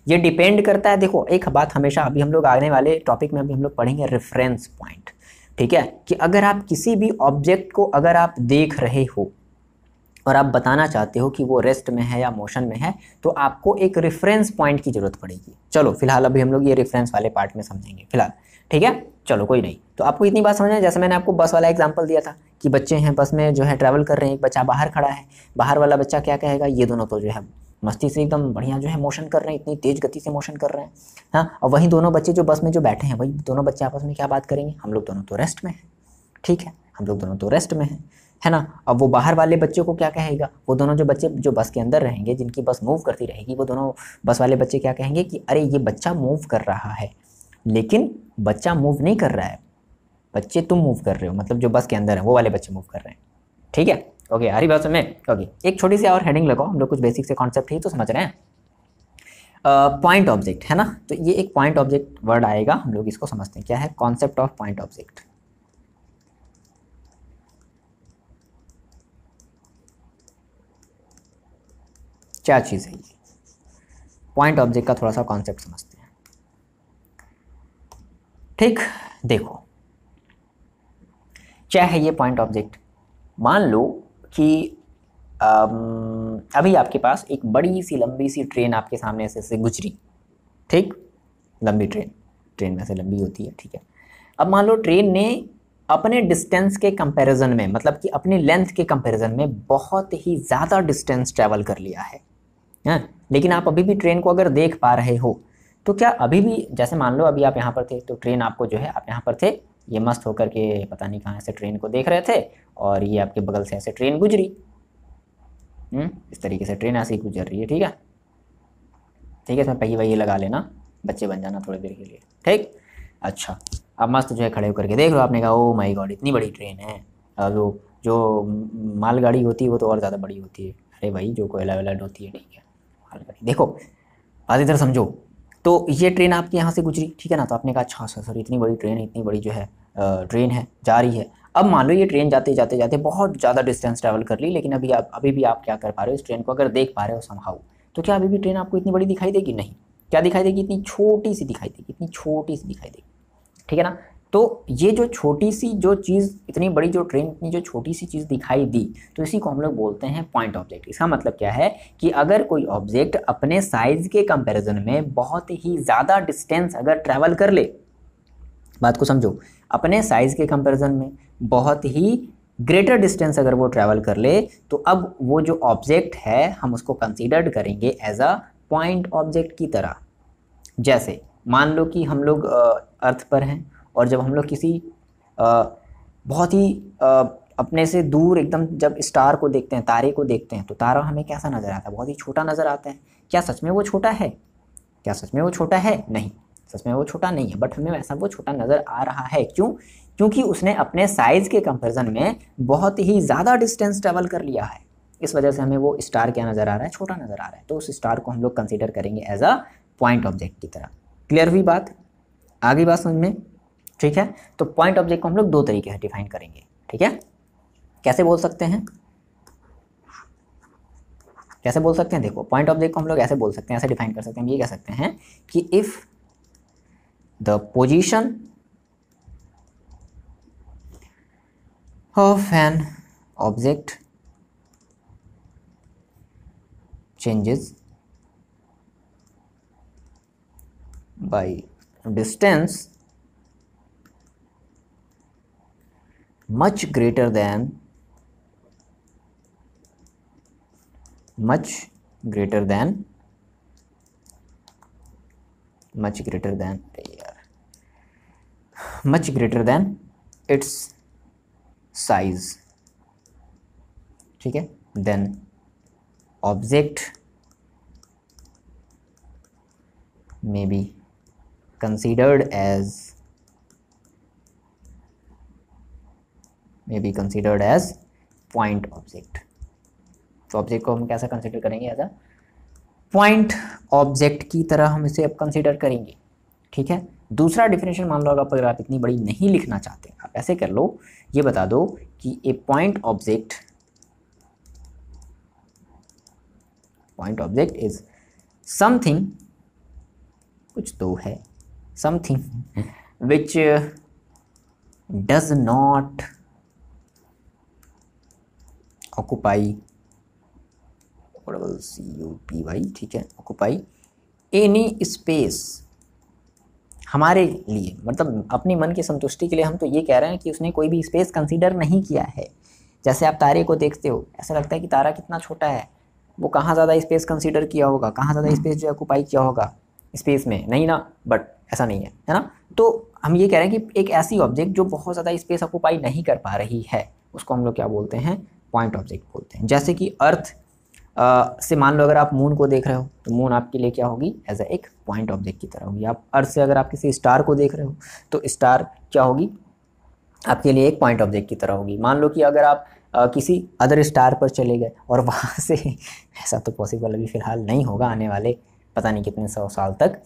ये डिपेंड करता है देखो एक बात हमेशा अभी हम लोग आने वाले टॉपिक में अभी हम लोग पढ़ेंगे रेफरेंस पॉइंट ठीक है कि अगर आप किसी भी ऑब्जेक्ट को अगर आप देख रहे हो और आप बताना चाहते हो कि वो रेस्ट में है या मोशन में है तो आपको एक रेफरेंस पॉइंट की ज़रूरत पड़ेगी चलो फिलहाल अभी हम लोग ये रेफरेंस वाले पार्ट में समझेंगे फिलहाल ठीक है चलो कोई नहीं तो आपको इतनी बात समझना जैसे मैंने आपको बस वाला एग्जाम्पल दिया था कि बच्चे हैं बस में जो है ट्रैवल कर रहे हैं एक बच्चा बाहर खड़ा है बाहर वाला बच्चा क्या कहेगा ये दोनों तो जो है मस्ती से एकदम बढ़िया जो है मोशन कर रहे हैं इतनी तेज़ गति से मोशन कर रहे हैं हाँ और वहीं दोनों बच्चे जो बस में जो बैठे हैं वही दोनों बच्चे आपस में क्या बात करेंगे हम लोग दोनों तो रेस्ट में हैं ठीक है हम लोग दोनों तो रेस्ट में हैं है ना अब वो बाहर वाले बच्चों को क्या कहेगा वो दोनों जो बच्चे जो बस के अंदर रहेंगे जिनकी बस मूव करती रहेगी वो दोनों बस वाले बच्चे क्या कहेंगे कि अरे ये बच्चा मूव कर रहा है लेकिन बच्चा मूव नहीं कर रहा है बच्चे तुम मूव कर रहे हो मतलब जो बस के अंदर है वो वाले बच्चे मूव कर रहे हैं ठीक है ओके हरी बात में ओके एक छोटी सी और हेडिंग लगाओ हम लोग कुछ बेसिक से कॉन्सेप्ट ही तो समझ रहे हैं पॉइंट uh, ऑब्जेक्ट है ना तो ये एक पॉइंट ऑब्जेक्ट वर्ड आएगा हम लोग इसको समझते हैं क्या है कॉन्सेप्ट ऑफ पॉइंट ऑब्जेक्ट क्या चीज़ है ये पॉइंट ऑब्जेक्ट का थोड़ा सा कॉन्सेप्ट समझते हैं ठीक देखो क्या है ये पॉइंट ऑब्जेक्ट मान लो कि अभी आपके पास एक बड़ी सी लंबी सी ट्रेन आपके सामने ऐसे से गुजरी ठीक लंबी ट्रेन ट्रेन में से लंबी होती है ठीक है अब मान लो ट्रेन ने अपने डिस्टेंस के कंपैरिजन में मतलब कि अपने लेंथ के कंपैरिजन में बहुत ही ज़्यादा डिस्टेंस ट्रैवल कर लिया है हैं हाँ, लेकिन आप अभी भी ट्रेन को अगर देख पा रहे हो तो क्या अभी भी जैसे मान लो अभी आप यहाँ पर थे तो ट्रेन आपको जो है आप यहाँ पर थे ये मस्त होकर के पता नहीं कहाँ से ट्रेन को देख रहे थे और ये आपके बगल से ऐसे ट्रेन गुजरी हम्म, इस तरीके से ट्रेन ऐसे ही गुजर रही है ठीक है ठीक है इसमें पही वही लगा लेना बच्चे बन जाना थोड़ी देर के लिए ठीक अच्छा अब मस्त जो है खड़े होकर के देख लो आपने कहा ओ माई गॉड इतनी बड़ी ट्रेन है और जो जो मालगाड़ी होती है वो तो और ज़्यादा बड़ी होती है अरे भाई जो कोयला वेला होती है ठीक है मालगाड़ी देखो आज इधर समझो तो ये ट्रेन आपके यहाँ से गुजरी ठीक है ना तो आपने कहा अच्छा सर सर इतनी बड़ी ट्रेन है इतनी बड़ी जो है ट्रेन है जा रही है अब मान लो ये ट्रेन जाते जाते जाते बहुत ज़्यादा डिस्टेंस ट्रैवल कर ली लेकिन अभी आप अभी भी आप क्या कर पा रहे हो इस ट्रेन को अगर देख पा रहे हो समहाउ तो क्या अभी भी ट्रेन आपको इतनी बड़ी दिखाई देगी नहीं क्या दिखाई देगी इतनी छोटी सी दिखाई देगी इतनी छोटी सी दिखाई देगी ठीक है ना तो ये जो छोटी सी जो चीज़ इतनी बड़ी जो ट्रेन इतनी जो छोटी सी चीज़ दिखाई दी तो इसी को हम लोग बोलते हैं पॉइंट ऑब्जेक्ट इसका मतलब क्या है कि अगर कोई ऑब्जेक्ट अपने साइज़ के कंपैरिजन में बहुत ही ज़्यादा डिस्टेंस अगर ट्रैवल कर ले बात को समझो अपने साइज़ के कंपैरिजन में बहुत ही ग्रेटर डिस्टेंस अगर वो ट्रैवल कर ले तो अब वो जो ऑब्जेक्ट है हम उसको कंसिडर्ड करेंगे एज अ पॉइंट ऑब्जेक्ट की तरह जैसे मान लो कि हम लोग अर्थ पर हैं और जब हम लोग किसी आ, बहुत ही आ, अपने से दूर एकदम जब स्टार को देखते हैं तारे को देखते हैं तो तारा हमें कैसा नज़र आता है बहुत ही छोटा नज़र आता है क्या सच में वो छोटा है क्या सच में वो छोटा है नहीं सच में वो छोटा नहीं है बट हमें वैसा वो छोटा नज़र आ रहा है क्यों क्योंकि उसने अपने साइज़ के कंपेरिजन में बहुत ही ज़्यादा डिस्टेंस ट्रेवल कर लिया है इस वजह से हमें वो स्टार क्या नज़र आ रहा है छोटा नज़र आ रहा है तो उस स्टार को हम लोग कंसिडर करेंगे एज अ पॉइंट ऑब्जेक्ट की तरह क्लियर हुई बात आगे बात समझ में ठीक है तो पॉइंट ऑब्जेक्ट को हम लोग दो तरीके से डिफाइन करेंगे ठीक है कैसे बोल सकते हैं कैसे बोल सकते हैं देखो पॉइंट ऑब्जेक्ट को हम लोग ऐसे बोल सकते हैं ऐसे डिफाइन कर सकते हैं हम ये कह सकते हैं कि if the position of an object changes by distance much greater than much greater than much greater than much greater than its size ठीक है object object may be considered may be considered as point object तो object को हम कैसा consider करेंगे as a point object की तरह हम इसे अब कंसिडर करेंगे ठीक है दूसरा डिफिनेशन मान लो अगर आप अगर आप इतनी बड़ी नहीं लिखना चाहते आप ऐसे कर लो ये बता दो कि a point object point object is something कुछ तो है something which does not occupy double C U P Y ठीक है ऑक्यूपाई एनी स्पेस हमारे लिए मतलब अपनी मन की संतुष्टि के लिए हम तो ये कह रहे हैं कि उसने कोई भी स्पेस कंसीडर नहीं किया है जैसे आप तारे को देखते हो ऐसा लगता है कि तारा कितना छोटा है वो कहाँ ज़्यादा स्पेस कंसीडर किया होगा कहाँ ज़्यादा स्पेस जो है ऑक्यूपाई किया होगा स्पेस में नहीं ना बट ऐसा नहीं है है ना तो हम ये कह रहे हैं कि एक ऐसी ऑब्जेक्ट जो बहुत ज़्यादा स्पेस ऑक्यूपाई नहीं कर पा रही है उसको हम लोग क्या बोलते हैं पॉइंट ऑब्जेक्ट बोलते हैं जैसे कि अर्थ से मान लो अगर आप मून को देख रहे हो तो मून आपके लिए क्या होगी एज ए एक पॉइंट ऑब्जेक्ट की तरह होगी आप अर्थ से अगर आप किसी स्टार को देख रहे हो तो स्टार क्या होगी आपके लिए एक पॉइंट ऑब्जेक्ट की तरह होगी मान लो कि अगर आप आ, किसी अदर स्टार पर चले गए और वहाँ से ऐसा तो पॉसिबल अभी फ़िलहाल नहीं होगा आने वाले पता नहीं कितने सौ साल तक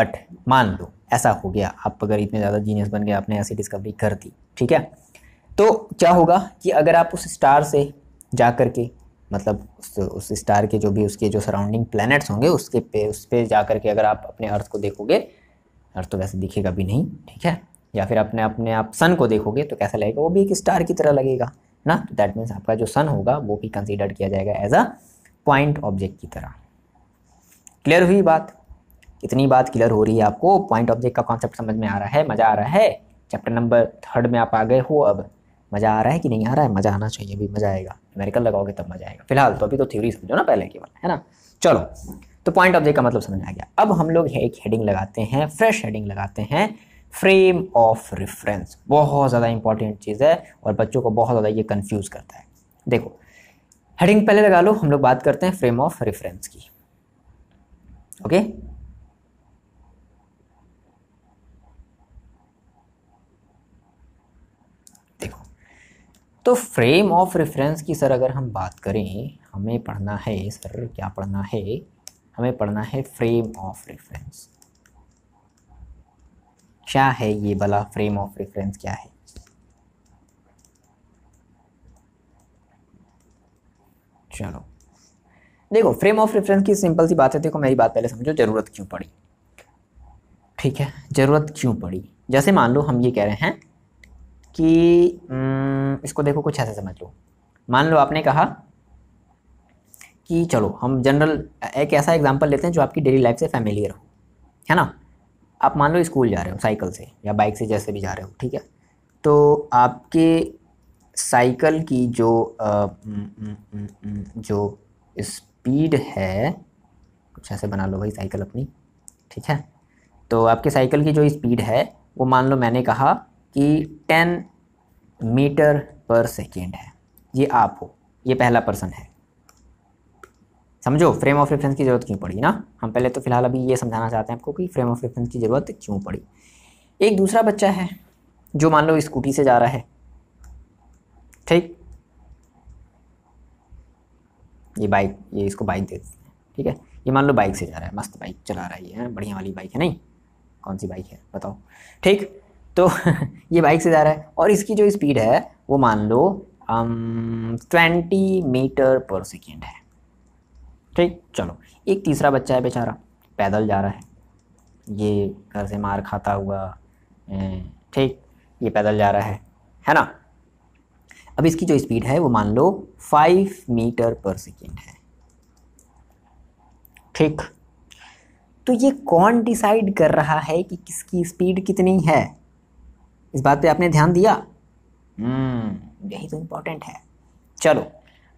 बट मान लो ऐसा हो गया आप अगर इतने ज़्यादा जीनियस बन गए आपने ऐसी डिस्कवरी कर दी ठीक है तो क्या होगा कि अगर आप उस स्टार से जा कर के मतलब उस उस स्टार के जो भी उसके जो सराउंडिंग प्लैनेट्स होंगे उसके पे उस पर जा कर के अगर आप अपने अर्थ को देखोगे अर्थ तो वैसे दिखेगा भी नहीं ठीक है या फिर अपने अपने आप सन को देखोगे तो कैसा लगेगा वो भी एक स्टार की तरह लगेगा ना तो दैट मीन्स आपका जो सन होगा वो भी कंसिडर किया जाएगा एज अ पॉइंट ऑब्जेक्ट की तरह क्लियर हुई बात इतनी बात क्लियर हो रही है आपको पॉइंट ऑब्जेक्ट का कॉन्सेप्ट समझ में आ रहा है मज़ा आ रहा है चैप्टर नंबर थर्ड में आप आ गए हो अब मज़ा आ रहा है कि नहीं आ रहा है मज़ा आना चाहिए अभी मज़ा आएगा अमेरिकल लगाओगे तब मज़ा आएगा फिलहाल तो अभी तो थ्योरी समझो ना पहले केवल है ना चलो तो पॉइंट ऑफ डे का मतलब समझ आ गया अब हम लोग एक हेडिंग लगाते हैं फ्रेश हेडिंग लगाते हैं फ्रेम ऑफ रेफरेंस बहुत ज़्यादा इंपॉर्टेंट चीज़ है और बच्चों को बहुत ज़्यादा ये कन्फ्यूज़ करता है देखो हेडिंग पहले लगा लो हम लोग बात करते हैं फ्रेम ऑफ रेफरेंस की ओके तो फ्रेम ऑफ रेफरेंस की सर अगर हम बात करें हमें पढ़ना है सर क्या पढ़ना है हमें पढ़ना है फ्रेम ऑफ रेफरेंस क्या है ये भला फ्रेम ऑफ रेफरेंस क्या है चलो देखो फ्रेम ऑफ रेफरेंस की सिंपल सी बात है देखो मेरी बात पहले समझो ज़रूरत क्यों पड़ी ठीक है ज़रूरत क्यों पड़ी जैसे मान लो हम ये कह रहे हैं कि हम्म, इसको देखो कुछ ऐसे समझ लो मान लो आपने कहा कि चलो हम जनरल एक ऐसा एग्जांपल लेते हैं जो आपकी डेली लाइफ से फैमिलियर हो है ना आप मान लो स्कूल जा रहे हो साइकिल से या बाइक से जैसे भी जा रहे हो ठीक है तो आपके साइकिल की जो आ, हम्म, हम्म, जो स्पीड है कुछ ऐसे बना लो भाई साइकिल अपनी ठीक है तो आपके साइकिल की जो स्पीड है वो मान लो मैंने कहा कि 10 मीटर पर सेकेंड है ये आप हो ये पहला पर्सन है समझो फ्रेम ऑफ रेफरेंस की ज़रूरत क्यों पड़ी ना हम पहले तो फिलहाल अभी ये समझाना चाहते हैं आपको कि फ्रेम ऑफ रेफरेंस की ज़रूरत क्यों पड़ी एक दूसरा बच्चा है जो मान लो स्कूटी से जा रहा है ठीक ये बाइक ये इसको बाइक दे देते हैं ठीक है ये मान लो बाइक से जा रहा है मस्त बाइक चला रहा है ये बढ़िया वाली बाइक है नहीं कौन सी बाइक है बताओ ठीक तो ये बाइक से जा रहा है और इसकी जो स्पीड है वो मान लो ट्वेंटी मीटर पर सेकेंड है ठीक चलो एक तीसरा बच्चा है बेचारा पैदल जा रहा है ये घर से मार खाता हुआ ठीक ये पैदल जा रहा है है ना अब इसकी जो स्पीड है वो मान लो फाइव मीटर पर सेकेंड है ठीक तो ये कौन डिसाइड कर रहा है कि किसकी स्पीड कितनी है इस बात पे आपने ध्यान दिया हम्म। यही तो इम्पोर्टेंट है चलो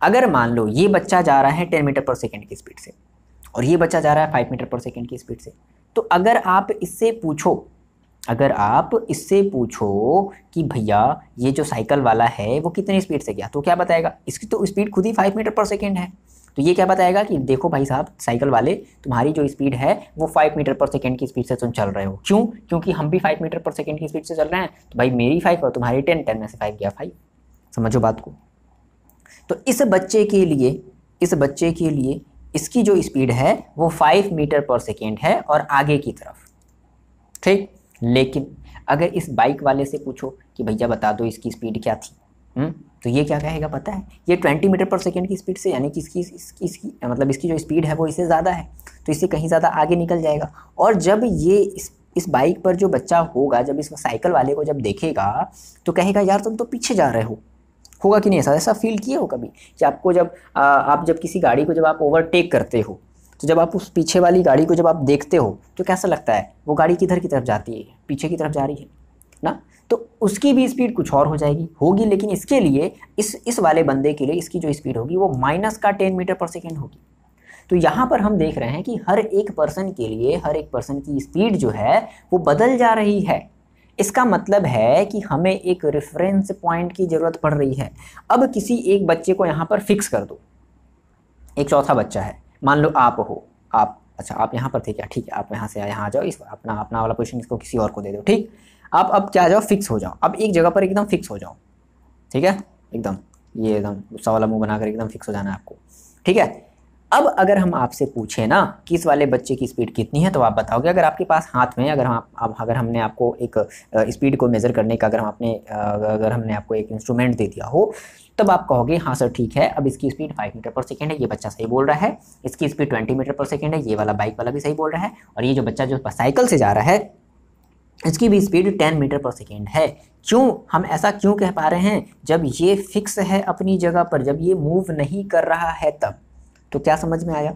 अगर मान लो ये बच्चा जा रहा है टेन मीटर पर सेकेंड की स्पीड से और ये बच्चा जा रहा है फाइव मीटर पर सेकेंड की स्पीड से तो अगर आप इससे पूछो अगर आप इससे पूछो कि भैया ये जो साइकिल वाला है वो कितनी स्पीड से गया तो क्या बताएगा इसकी तो स्पीड खुद ही फाइव मीटर पर सेकेंड है तो ये क्या बताएगा कि देखो भाई साहब साइकिल वाले तुम्हारी जो स्पीड है वो फाइव मीटर पर सेकेंड की स्पीड से तुम चल रहे हो क्यों क्योंकि हम भी फाइव मीटर पर सेकेंड की स्पीड से चल रहे हैं तो भाई मेरी फाइव और तुम्हारी टेन टेन में से फाइव गया फाइव समझो बात को तो इस बच्चे के लिए इस बच्चे के लिए इसकी जो स्पीड है वो फाइव मीटर पर सेकेंड है और आगे की तरफ ठीक लेकिन अगर इस बाइक वाले से पूछो कि भैया बता दो इसकी स्पीड क्या थी हुँ? हम्म? तो ये क्या कहेगा पता है ये ट्वेंटी मीटर पर सेकेंड की स्पीड से यानी कि इसकी इसकी इसकी मतलब इसकी जो स्पीड है वो इससे ज़्यादा है तो इससे कहीं ज़्यादा आगे निकल जाएगा और जब ये इस इस बाइक पर जो बच्चा होगा जब इस साइकिल वाले को जब देखेगा तो कहेगा यार तुम तो पीछे जा रहे हो होगा कि नहीं ऐसा ऐसा फील किया हो कभी कि आपको जब आ, आप जब किसी गाड़ी को जब आप ओवरटेक करते हो तो जब आप उस पीछे वाली गाड़ी को जब आप देखते हो तो कैसा लगता है वो गाड़ी किधर की तरफ जाती है पीछे की तरफ जा रही है ना तो उसकी भी स्पीड कुछ और हो जाएगी होगी लेकिन इसके लिए इस इस वाले बंदे के लिए इसकी जो स्पीड होगी वो माइनस का टेन मीटर पर सेकेंड होगी तो यहाँ पर हम देख रहे हैं कि हर एक पर्सन के लिए हर एक पर्सन की स्पीड जो है वो बदल जा रही है इसका मतलब है कि हमें एक रेफरेंस पॉइंट की ज़रूरत पड़ रही है अब किसी एक बच्चे को यहाँ पर फिक्स कर दो एक चौथा बच्चा है मान लो आप हो आप अच्छा आप यहाँ पर थे क्या ठीक है आप यहाँ से यहाँ आ जाओ इस अपना अपना वाला पोजिशन इसको किसी और को दे दो ठीक आप अब क्या जाओ फिक्स हो जाओ अब एक जगह पर एकदम फिक्स हो जाओ ठीक है एकदम ये एकदम गुस्सा वाला मुंह बनाकर एकदम फिक्स हो जाना है आपको ठीक है अब अगर हम आपसे पूछें ना कि इस वाले बच्चे की स्पीड कितनी है तो आप बताओगे अगर आपके पास हाथ में अगर हम आप, अगर हमने आपको एक स्पीड को मेज़र करने का अगर हम आपने अगर हमने आपको एक इंस्ट्रूमेंट दे दिया हो तब आप कहोगे हाँ सर ठीक है अब इसकी speed five metre per second है ये बच्चा सही बोल रहा है इसकी speed twenty metre per second है ये वाला बाइक वाला भी सही बोल रहा है और ये जो बच्चा जो साइकिल से जा रहा है इसकी भी स्पीड 10 मीटर पर सेकेंड है क्यों हम ऐसा क्यों कह पा रहे हैं जब ये फिक्स है अपनी जगह पर जब ये मूव नहीं कर रहा है तब तो क्या समझ में आया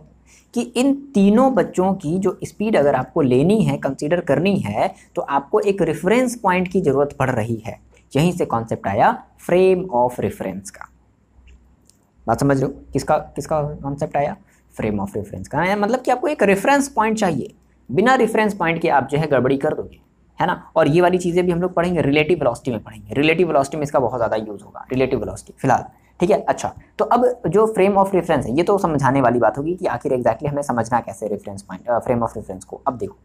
कि इन तीनों बच्चों की जो स्पीड अगर आपको लेनी है कंसीडर करनी है तो आपको एक रेफरेंस पॉइंट की ज़रूरत पड़ रही है यहीं से कॉन्सेप्ट आया फ्रेम ऑफ रेफरेंस का बात समझ लो किसका किसका कॉन्सेप्ट आया फ्रेम ऑफ रेफरेंस का मतलब कि आपको एक रेफरेंस पॉइंट चाहिए बिना रेफरेंस पॉइंट के आप जो है गड़बड़ी कर दोगे है ना और ये वाली चीज़ें भी हम लोग पढ़ेंगे रिलेटिव वेलोसिटी में पढ़ेंगे रिलेटिव वेलोसिटी में इसका बहुत ज़्यादा यूज़ होगा रिलेटिव वेलोसिटी फिलहाल ठीक है अच्छा तो अब जो फ्रेम ऑफ रेफरेंस है ये तो समझाने वाली बात होगी कि आखिर एग्जैक्टली हमें समझना कैसे reference point frame of reference को अब देखो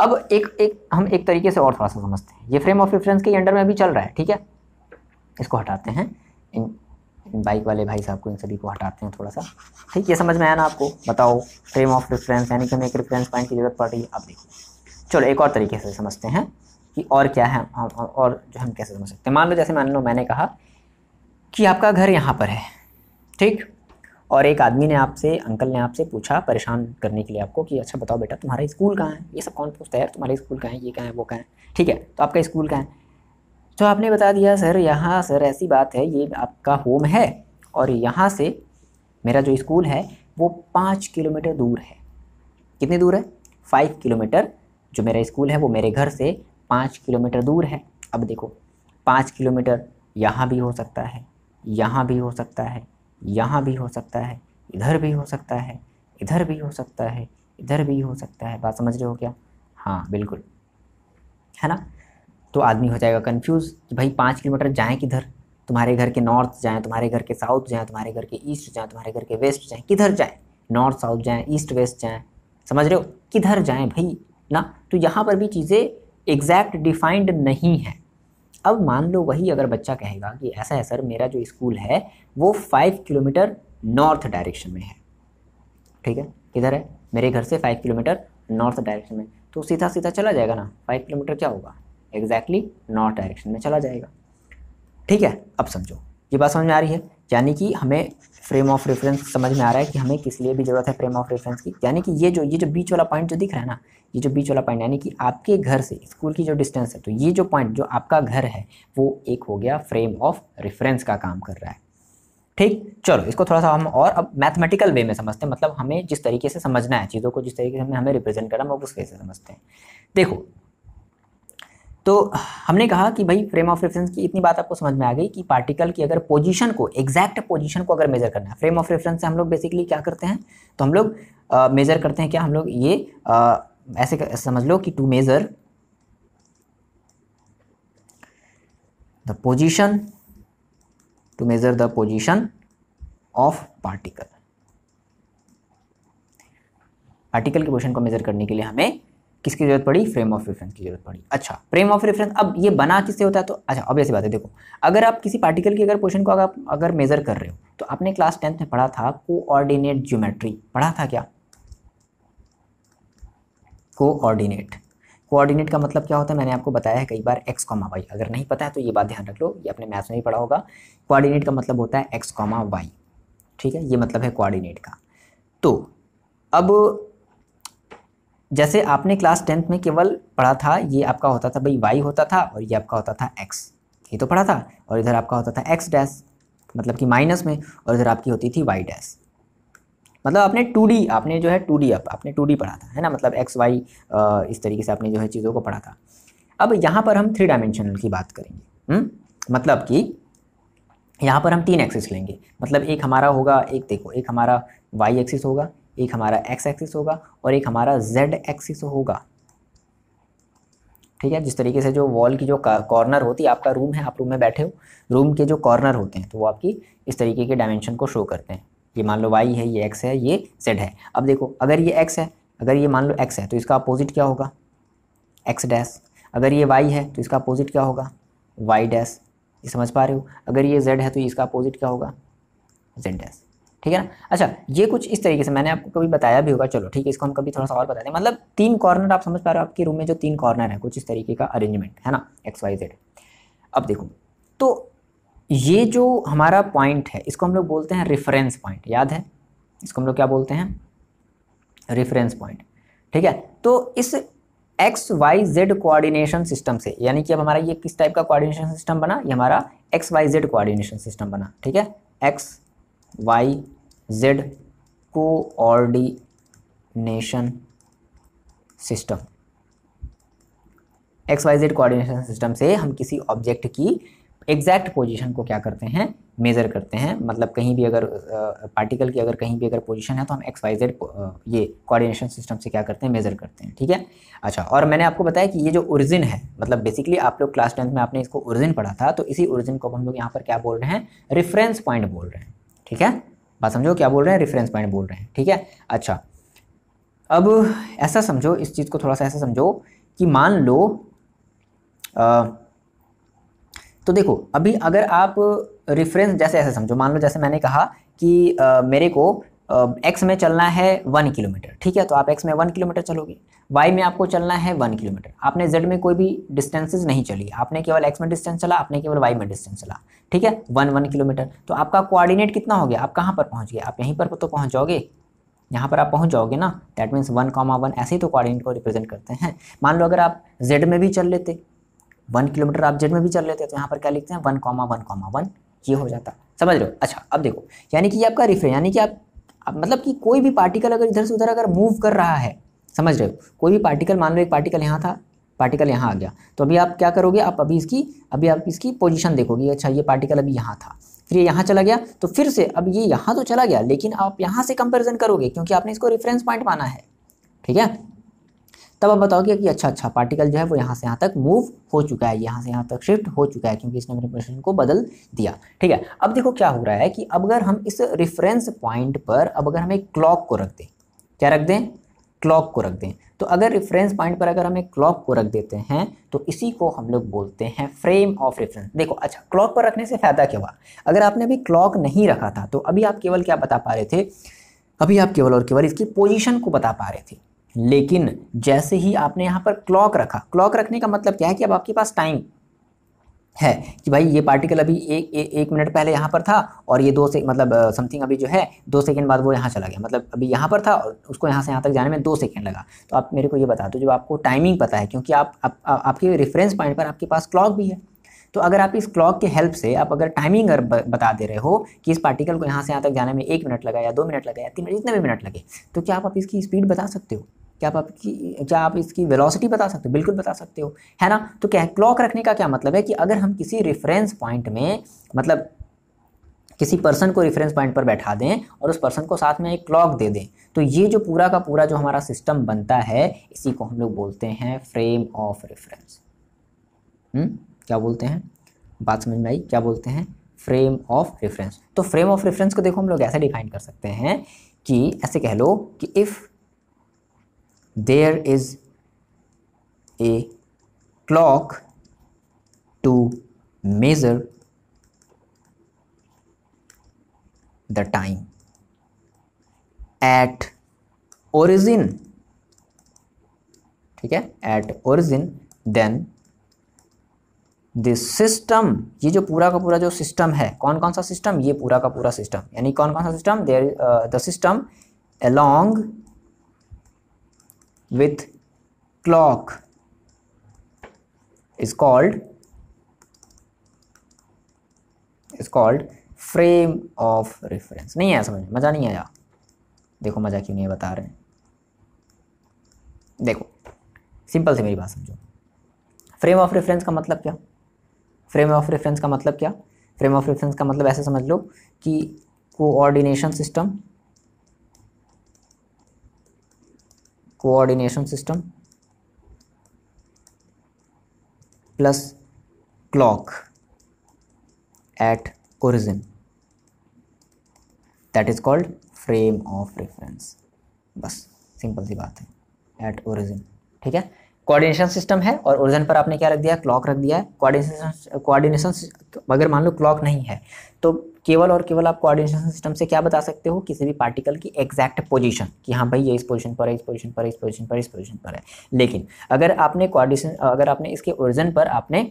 अब एक एक हम एक तरीके से और थोड़ा सा समझते हैं ये फ्रेम ऑफ रेफरेंस के अंडर में भी चल रहा है ठीक है इसको हटाते हैं इन बाइक वाले भाई साहब को इन सभी को हटाते हैं थोड़ा सा ठीक ये समझ में आया ना आपको बताओ फ्रेम ऑफ रेफरेंस यानी कि हमें एक रेफरेंस पॉइंट की जरूरत पड़ रही है आप देखो चलो एक और तरीके से समझते हैं कि और क्या है और जो हम कैसे समझ सकते हैं मान लो जैसे मान लो मैंने कहा कि आपका घर यहाँ पर है ठीक और एक आदमी ने आपसे अंकल ने आपसे पूछा परेशान करने के लिए आपको कि अच्छा बताओ बेटा तुम्हारा स्कूल कहाँ है ये सब कौन पूछता है यार तुम्हारा स्कूल कहाँ है ये कहाँ है वो कहाँ है ठीक है तो आपका स्कूल कहाँ है तो आपने बता दिया सर यहाँ सर ऐसी बात है ये आपका होम है और यहाँ से मेरा जो स्कूल है वो पाँच किलोमीटर दूर है कितनी दूर है फाइव किलोमीटर जो मेरा स्कूल है वो मेरे घर से पाँच किलोमीटर दूर है अब देखो पाँच किलोमीटर यहाँ भी हो सकता है यहाँ भी हो सकता है यहाँ भी हो सकता है इधर भी हो सकता है इधर भी हो सकता है इधर भी हो सकता है बात समझ रहे हो क्या हाँ बिल्कुल है ना तो आदमी हो जाएगा कन्फ्यूज़ कि भाई पाँच किलोमीटर जाएँ किधर तुम्हारे घर के नॉर्थ जाएँ तुम्हारे घर के साउथ जाएँ तुम्हारे घर के ईस्ट जाएँ तुम्हारे घर के वेस्ट जाएँ किधर जाएँ नॉर्थ साउथ जाएँ ईस्ट वेस्ट जाएँ समझ रहे हो किधर जाएँ भाई ना तो यहाँ पर भी चीज़ें एग्जैक्ट डिफाइंड नहीं हैं अब मान लो वही अगर बच्चा कहेगा कि ऐसा है सर मेरा जो स्कूल है वो फाइव किलोमीटर नॉर्थ डायरेक्शन में है ठीक है किधर है मेरे घर से फाइव किलोमीटर नॉर्थ डायरेक्शन में तो सीधा सीधा चला जाएगा ना फाइव किलोमीटर क्या होगा एग्जैक्टली नॉर्थ डायरेक्शन में चला जाएगा ठीक है अब समझो ये बात समझ में आ रही है यानी कि हमें फ्रेम ऑफ रेफरेंस समझ में आ रहा है कि हमें किस लिए भी ज़रूरत है फ्रेम ऑफ रेफरेंस की यानी कि ये जो ये जो बीच वाला पॉइंट जो दिख रहा है ना ये जो बीच वाला पॉइंट यानी कि आपके घर से स्कूल की जो डिस्टेंस है तो ये जो पॉइंट जो आपका घर है वो एक हो गया फ्रेम ऑफ रेफरेंस का काम कर रहा है ठीक चलो इसको थोड़ा सा हम और अब मैथमेटिकल वे में समझते हैं मतलब हमें जिस तरीके से समझना है चीज़ों को जिस तरीके से हमें हमें रिप्रेजेंट करना हम उस वे से समझते हैं देखो तो हमने कहा कि भाई फ्रेम ऑफ रेफरेंस की इतनी बात आपको समझ में आ गई कि पार्टिकल की अगर पोजीशन को एग्जैक्ट पोजीशन को अगर मेजर करना है फ्रेम ऑफ रेफरेंस से हम लोग बेसिकली क्या करते हैं तो हम लोग मेजर करते हैं क्या हम लोग ये आ, ऐसे समझ लो कि to measure the position to measure the position of particle particle की पोजिशन को मेजर करने के लिए हमें किसकी जरूरत पड़ी फ्रेम ऑफ रेफरेंस की जरूरत पड़ी अच्छा फ्रेम ऑफ रेफरेंस अब ये बना किससे होता है तो अच्छा अब ऐसी बात है देखो अगर आप किसी पार्टिकल की अगर पोर्शन को अगर आप अगर मेजर कर रहे हो तो आपने क्लास टेंथ में पढ़ा था कोऑर्डिनेट ज्योमेट्री पढ़ा था क्या कोऑर्डिनेट कोऑर्डिनेट का मतलब क्या होता है मैंने आपको बताया है कई बार एक्स कॉमा वाई अगर नहीं पता है तो ये बात ध्यान रख लो ये अपने मैथ्स में ही पढ़ा होगा कोऑर्डिनेट का मतलब होता है एक्स कॉमा वाई ठीक है ये मतलब है कोऑर्डिनेट का तो अब जैसे आपने क्लास टेंथ में केवल पढ़ा था ये आपका होता था भाई वाई होता था और ये आपका होता था एक्स ये तो पढ़ा था और इधर आपका होता था एक्स डैश मतलब कि माइनस में और इधर आपकी होती थी वाई डैश मतलब आपने टू डी आपने जो है टू डी आप आपने टू डी पढ़ा था है ना मतलब एक्स वाई इस तरीके से आपने जो है चीज़ों को पढ़ा था अब यहाँ पर हम थ्री डायमेंशनल की बात करेंगे हुँ? हम्म? मतलब कि यहाँ पर हम तीन एक्सिस लेंगे मतलब एक हमारा होगा एक देखो एक हमारा वाई एक्सिस होगा एक हमारा एक्स एक्सिस होगा और एक हमारा जेड एक्सिस होगा ठीक है जिस तरीके से जो वॉल की जो कॉर्नर होती है आपका रूम है आप रूम में बैठे हो रूम के जो कॉर्नर होते हैं तो वो आपकी इस तरीके के डायमेंशन को शो करते हैं ये मान लो वाई है ये एक्स है ये जेड है अब देखो अगर ये एक्स है अगर ये मान लो एक्स है तो इसका अपोजिट क्या होगा एक्स डैश अगर ये वाई है तो इसका अपोजिट क्या होगा वाई डैश ये समझ पा रहे हो अगर ये जेड है तो इसका अपोजिट क्या होगा जेड डैश ठीक है ना अच्छा ये कुछ इस तरीके से मैंने आपको कभी बताया भी होगा चलो ठीक है इसको हम कभी थोड़ा सा और बता दें मतलब तीन कॉर्नर आप समझ पा रहे हो आपके रूम में जो तीन कॉर्नर है कुछ इस तरीके का अरेंजमेंट है ना एक्स वाई जेड अब देखो तो ये जो हमारा पॉइंट है इसको हम लोग बोलते हैं रेफरेंस पॉइंट याद है इसको हम लोग क्या बोलते हैं रेफरेंस पॉइंट ठीक है तो इस X Y Z coordination system से यानी कि अब हमारा ये किस टाइप का कोऑर्डिनेशन सिस्टम बना ये हमारा X Y Z coordination system बना ठीक है X Y Z coordination system X Y Z coordination system से हम किसी ऑब्जेक्ट की एग्जैक्ट पोजीशन को क्या करते हैं मेज़र करते हैं मतलब कहीं भी अगर पार्टिकल की अगर कहीं भी अगर पोजीशन है तो हम एक्स वाई जेड ये कोऑर्डिनेशन सिस्टम से क्या करते हैं मेज़र करते हैं ठीक है अच्छा और मैंने आपको बताया कि ये जो ओरिजिन है मतलब बेसिकली आप लोग क्लास टेंथ में आपने इसको ओरिजिन पढ़ा था तो इसी ओरिजिन को हम लोग यहाँ पर क्या बोल रहे हैं रेफरेंस पॉइंट बोल रहे हैं ठीक है बात समझो क्या बोल रहे हैं रेफरेंस पॉइंट बोल रहे हैं ठीक है अच्छा अब ऐसा समझो इस चीज़ को थोड़ा सा ऐसा समझो कि मान लो आ, तो देखो अभी अगर आप रेफरेंस जैसे ऐसे समझो मान लो जैसे मैंने कहा कि आ, मेरे को एक्स में चलना है वन किलोमीटर ठीक है तो आप एक्स में वन किलोमीटर चलोगे वाई में आपको चलना है वन किलोमीटर आपने जेड में कोई भी डिस्टेंसेज नहीं चली आपने केवल एक्स में डिस्टेंस चला आपने केवल वाई में डिस्टेंस चला ठीक है वन वन किलोमीटर तो आपका कोऑर्डिनेट कितना हो गया आप कहाँ पर पहुँच गए आप यहीं पर तो पहुँच जाओगे यहाँ पर आप पहुँच जाओगे ना that means one comma one ऐसे ही तो कोऑर्डिनेट को रिप्रेजेंट करते हैं मान लो अगर आप जेड में भी चल लेते वन किलोमीटर आप जेड में भी चल लेते तो यहाँ पर क्या लिखते हैं one comma one comma one ये हो जाता समझ लो अच्छा अब देखो यानी कि आपका रिफ्रेंस यानी कि आप अब मतलब कि कोई भी पार्टिकल अगर इधर से उधर अगर मूव कर रहा है समझ रहे हो कोई भी पार्टिकल मान लो एक पार्टिकल यहाँ था पार्टिकल यहाँ आ गया तो अभी आप क्या करोगे आप अभी इसकी अभी आप इसकी पोजिशन देखोगे अच्छा ये पार्टिकल अभी यहाँ था फिर ये यहाँ चला गया तो फिर से अब ये यहाँ तो चला गया लेकिन आप यहाँ से कंपेरिजन करोगे क्योंकि आपने इसको रेफरेंस पॉइंट माना है ठीक है तब आप बताओगे कि अच्छा अच्छा पार्टिकल जो है वो यहाँ से यहाँ तक मूव हो चुका है यहाँ से यहाँ तक शिफ्ट हो चुका है क्योंकि इसने अपने पोजिशन को बदल दिया ठीक है अब देखो क्या हो रहा है कि अब अगर हम इस रेफरेंस पॉइंट पर अब अगर हम एक क्लॉक को रख दें क्या रख दें क्लॉक को रख दें तो अगर रेफरेंस पॉइंट पर अगर हम एक क्लॉक को रख देते हैं तो इसी को हम लोग बोलते हैं फ्रेम ऑफ रेफरेंस देखो अच्छा क्लॉक पर रखने से फ़ायदा क्या हुआ अगर आपने अभी क्लॉक नहीं रखा था तो अभी आप केवल क्या बता पा रहे थे अभी आप केवल और केवल इसकी पोजीशन को बता पा रहे थे लेकिन जैसे ही आपने यहाँ पर क्लॉक रखा क्लॉक रखने का मतलब क्या है कि अब आपके पास टाइम है कि भाई ये पार्टिकल अभी एक ए, एक मिनट पहले यहाँ पर था और ये दो से मतलब समथिंग अभी जो है दो सेकंड बाद वो यहाँ चला गया मतलब अभी यहाँ पर था और उसको यहाँ से यहाँ तक जाने में दो सेकंड लगा तो आप मेरे को ये बता दो जब आपको टाइमिंग पता है क्योंकि आप, आप, आप आपके रेफरेंस पॉइंट पर आपके पास क्लॉक भी है तो अगर आप इस क्लॉक के हेल्प से आप अगर टाइमिंग अगर बता दे रहे हो कि इस पार्टिकल को यहाँ से यहाँ तक जाने में एक मिनट लगा या दो मिनट लगा या तीन मिनट जितने भी मिनट लगे तो क्या आप इसकी स्पीड बता सकते हो क्या आप आपकी क्या आप इसकी वेलोसिटी बता सकते हो बिल्कुल बता सकते हो है ना तो क्या क्लॉक रखने का क्या मतलब है कि अगर हम किसी रेफरेंस पॉइंट में मतलब किसी पर्सन को रेफरेंस पॉइंट पर बैठा दें और उस पर्सन को साथ में एक क्लॉक दे दें तो ये जो पूरा का पूरा जो हमारा सिस्टम बनता है इसी को हम लोग बोलते हैं फ्रेम ऑफ रेफरेंस क्या बोलते हैं बात समझ में आई क्या बोलते हैं फ्रेम ऑफ रेफरेंस तो फ्रेम ऑफ रेफरेंस को देखो हम लोग ऐसे डिफाइन कर सकते हैं कि ऐसे कह लो कि if there is a clock to measure the time at origin ठीक है at origin then this system ये जो पूरा का पूरा जो सिस्टम है कौन कौन सा सिस्टम ये पूरा का पूरा सिस्टम यानी कौन कौन सा system there the system along with clock is called is called frame of reference नहीं आया समझ मज़ा नहीं आया देखो मज़ा क्यों नहीं है बता रहे हैं देखो सिंपल से मेरी बात समझो फ्रेम ऑफ रेफरेंस का मतलब क्या फ्रेम ऑफ रेफरेंस का मतलब क्या फ्रेम ऑफ रेफरेंस का मतलब ऐसे समझ लो कि coordination system coordination system plus clock at origin that is called frame of reference बस सिंपल सी बात है एट ओरिजिन ठीक है कोऑर्डिनेशन सिस्टम है और ओरिजिन पर आपने क्या रख दिया क्लॉक रख दिया है कोऑर्डिनेशन कोऑर्डिनेशन अगर मान लो क्लॉक नहीं है तो केवल और केवल आप कोऑर्डिनेशन सिस्टम से क्या बता सकते हो किसी भी पार्टिकल की एग्जैक्ट पोजीशन कि हाँ भाई ये इस पोजीशन पर है इस पोजीशन पर है इस पोजीशन पर इस पोजीशन पर है लेकिन अगर आपने कोऑर्डिनेशन अगर आपने इसके ओरिजिन पर आपने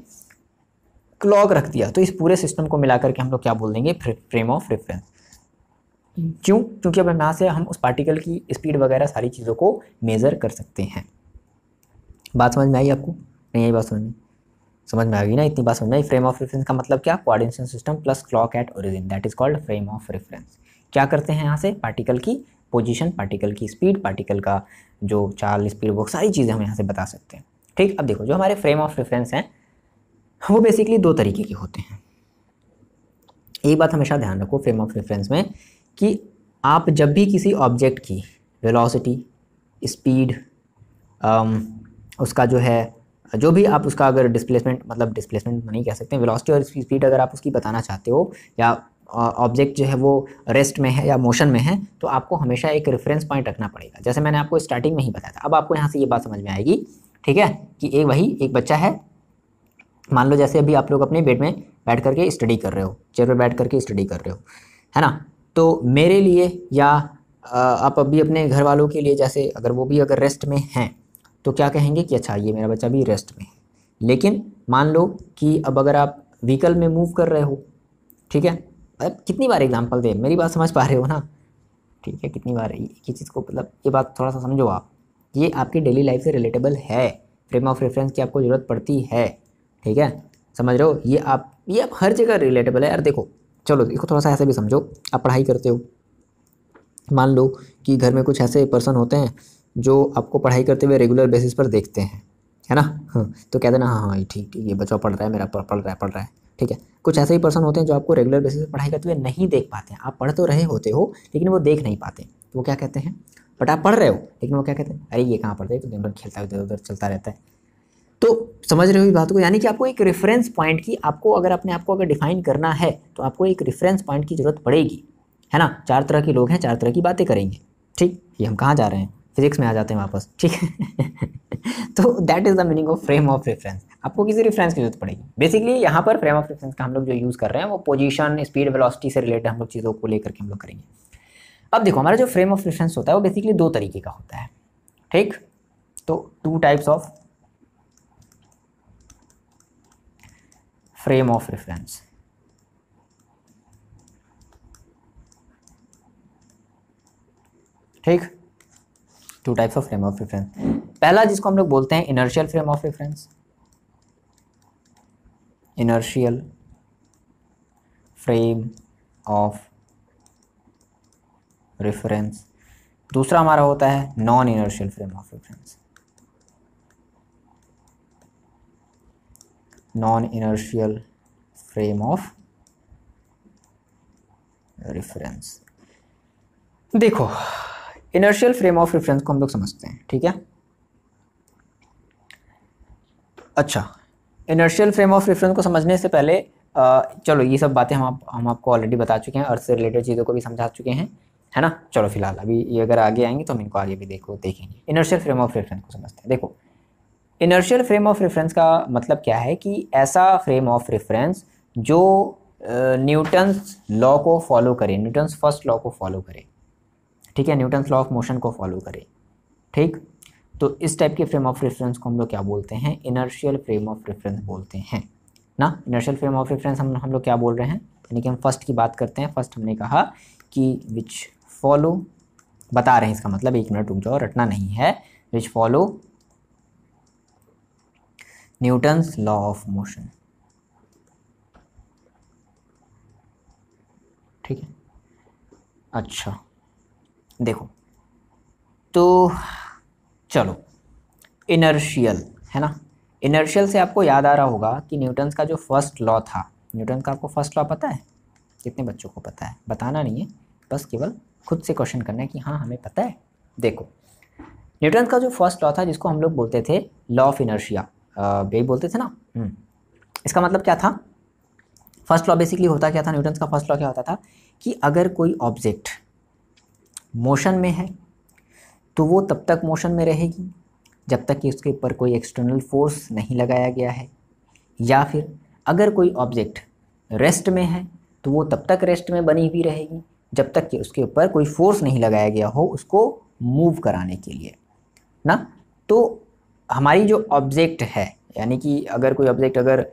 क्लॉक रख दिया तो इस पूरे सिस्टम को मिला करके हम लोग क्या बोल देंगे फ्रेम ऑफ रेफरेंस क्यों क्योंकि अब यहाँ से हम उस पार्टिकल की स्पीड वगैरह सारी चीज़ों को मेज़र कर सकते हैं बात समझ में आई आपको नहीं आई बात समझ में समझ में आ गई ना इतनी बात समझ में फ्रेम ऑफ रेफरेंस का मतलब क्या coordination system plus clock at origin that is called frame of reference क्या करते हैं यहाँ से पार्टिकल की पोजीशन पार्टिकल की स्पीड पार्टिकल का जो चाल स्पीड वो सारी चीज़ें हम यहाँ से बता सकते हैं ठीक अब देखो जो हमारे फ्रेम ऑफ रेफरेंस हैं वो बेसिकली दो तरीके के होते हैं एक बात हमेशा ध्यान रखो फ्रेम ऑफ रेफरेंस में कि आप जब भी किसी ऑब्जेक्ट की वेलोसिटी स्पीड um, उसका जो है जो भी आप उसका अगर डिस्प्लेसमेंट मतलब डिस्प्लेसमेंट नहीं कह सकते वेलोसिटी और स्पीड अगर आप उसकी बताना चाहते हो या ऑब्जेक्ट जो है वो रेस्ट में है या मोशन में है तो आपको हमेशा एक रेफरेंस पॉइंट रखना पड़ेगा जैसे मैंने आपको स्टार्टिंग में ही बताया था अब आपको यहाँ से ये बात समझ में आएगी ठीक है कि एक वही एक बच्चा है मान लो जैसे अभी आप लोग अपने बेड में बैठ करके स्टडी कर रहे हो चेयर पर बैठ करके स्टडी कर रहे हो है ना तो मेरे लिए या आप अभी अपने घर वालों के लिए जैसे अगर वो भी अगर रेस्ट में हैं तो क्या कहेंगे कि अच्छा ये मेरा बच्चा भी रेस्ट में है लेकिन मान लो कि अब अगर आप व्हीकल में मूव कर रहे हो ठीक है अब कितनी बार एग्जाम्पल दे मेरी बात समझ पा रहे हो ना ठीक है कितनी बार ये चीज़ को मतलब ये बात थोड़ा सा समझो आप ये आपकी डेली लाइफ से रिलेटेबल है फ्रेम ऑफ रेफरेंस की आपको ज़रूरत पड़ती है ठीक है समझ रहे हो ये आप ये आप हर जगह रिलेटेबल है यार देखो चलो इसको थोड़ा सा ऐसे भी समझो आप पढ़ाई करते हो मान लो कि घर में कुछ ऐसे पर्सन होते हैं जो आपको पढ़ाई करते हुए रेगुलर बेसिस पर देखते हैं है ना हाँ तो कह देना हाँ हाँ ठीक ठीक ये बच्चा पढ़ रहा है मेरा पढ़ रहा है पढ़ रहा है ठीक है कुछ ऐसे ही पर्सन होते हैं जो आपको रेगुलर बेसिस पर पढ़ाई करते हुए नहीं देख पाते हैं आप पढ़ तो रहे होते हो लेकिन वो देख नहीं पाते तो वो क्या कहते हैं बट आप पढ़ रहे हो लेकिन वो क्या कहते हैं अरे ये कहाँ पढ़ते हैं तो दिन भर खेलता है इधर उधर चलता रहता है तो समझ रहे हो इस बात को यानी कि आपको एक रेफरेंस पॉइंट की आपको अगर अपने आप को अगर डिफाइन करना है तो आपको एक रेफरेंस पॉइंट की ज़रूरत पड़ेगी है ना चार तरह के लोग हैं चार तरह की बातें करेंगे ठीक ये हम कहाँ जा रहे हैं फिजिक्स में आ जाते हैं वापस ठीक है तो that is the meaning of frame of reference आपको किसी रेफरेंस की जरूरत पड़ेगी बेसिकली यहाँ पर फ्रेम ऑफ रेफरेंस का हम लोग जो यूज़ कर रहे हैं वो पोजीशन स्पीड वेलोसिटी से रिलेटेड हम लोग चीज़ों को लेकर के हम लोग करेंगे अब देखो हमारा जो फ्रेम ऑफ रेफरेंस होता है वो बेसिकली दो तरीके का होता है ठीक तो two types of frame of reference ठीक two types of frame of reference पहला जिसको हम लोग बोलते हैं inertial frame of reference inertial frame of reference दूसरा हमारा होता है non inertial frame of reference non inertial frame of reference देखो इनर्शियल फ्रेम ऑफ रेफरेंस को हम लोग समझते हैं ठीक है अच्छा इनर्शियल फ्रेम ऑफ रेफरेंस को समझने से पहले चलो ये सब बातें हम आप, हम आपको ऑलरेडी बता चुके हैं अर्थ से रिलेटेड चीज़ों को भी समझा चुके हैं है ना चलो फिलहाल अभी ये अगर आगे आएंगे तो हम इनको आगे भी देखो देखेंगे इनर्शियल फ्रेम ऑफ रेफरेंस को समझते हैं देखो इनर्शियल फ्रेम ऑफ रेफरेंस का मतलब क्या है कि ऐसा फ्रेम ऑफ रेफरेंस जो न्यूटन्स लॉ को फॉलो करे न्यूटन्स फर्स्ट लॉ को फॉलो करे ठीक है न्यूटन लॉ ऑफ मोशन को फॉलो करें ठीक तो इस टाइप के फ्रेम ऑफ रेफरेंस को हम लोग क्या बोलते हैं इनर्शियल फ्रेम ऑफ रेफरेंस बोलते हैं ना इनर्शियल फ्रेम ऑफ रेफरेंस हम हम लोग क्या बोल रहे हैं यानी कि हम फर्स्ट की बात करते हैं फर्स्ट हमने कहा कि विच फॉलो बता रहे हैं इसका मतलब एक मिनट रुक जाओ रटना नहीं है which follow Newton's law of motion ठीक है अच्छा देखो तो चलो इनर्शियल है ना इनर्शियल से आपको याद आ रहा होगा कि न्यूटन्स का जो फर्स्ट लॉ था न्यूटन का आपको फर्स्ट लॉ पता है कितने बच्चों को पता है बताना नहीं है बस केवल खुद से क्वेश्चन करना है कि हाँ हमें पता है देखो न्यूटन का जो फर्स्ट लॉ था जिसको हम लोग बोलते थे लॉ ऑफ इनर्शिया यही बोलते थे ना हम्म। इसका मतलब क्या था फर्स्ट लॉ बेसिकली होता क्या था न्यूटन का फर्स्ट लॉ क्या होता था कि अगर कोई ऑब्जेक्ट मोशन में है तो वो तब तक मोशन में रहेगी जब तक कि उसके ऊपर कोई एक्सटर्नल फोर्स नहीं लगाया गया है या फिर अगर कोई ऑब्जेक्ट रेस्ट में है तो वो तब तक रेस्ट में बनी हुई रहेगी जब तक कि उसके ऊपर कोई फोर्स नहीं लगाया गया हो उसको मूव कराने के लिए ना तो हमारी जो ऑब्जेक्ट है यानी कि अगर कोई ऑब्जेक्ट अगर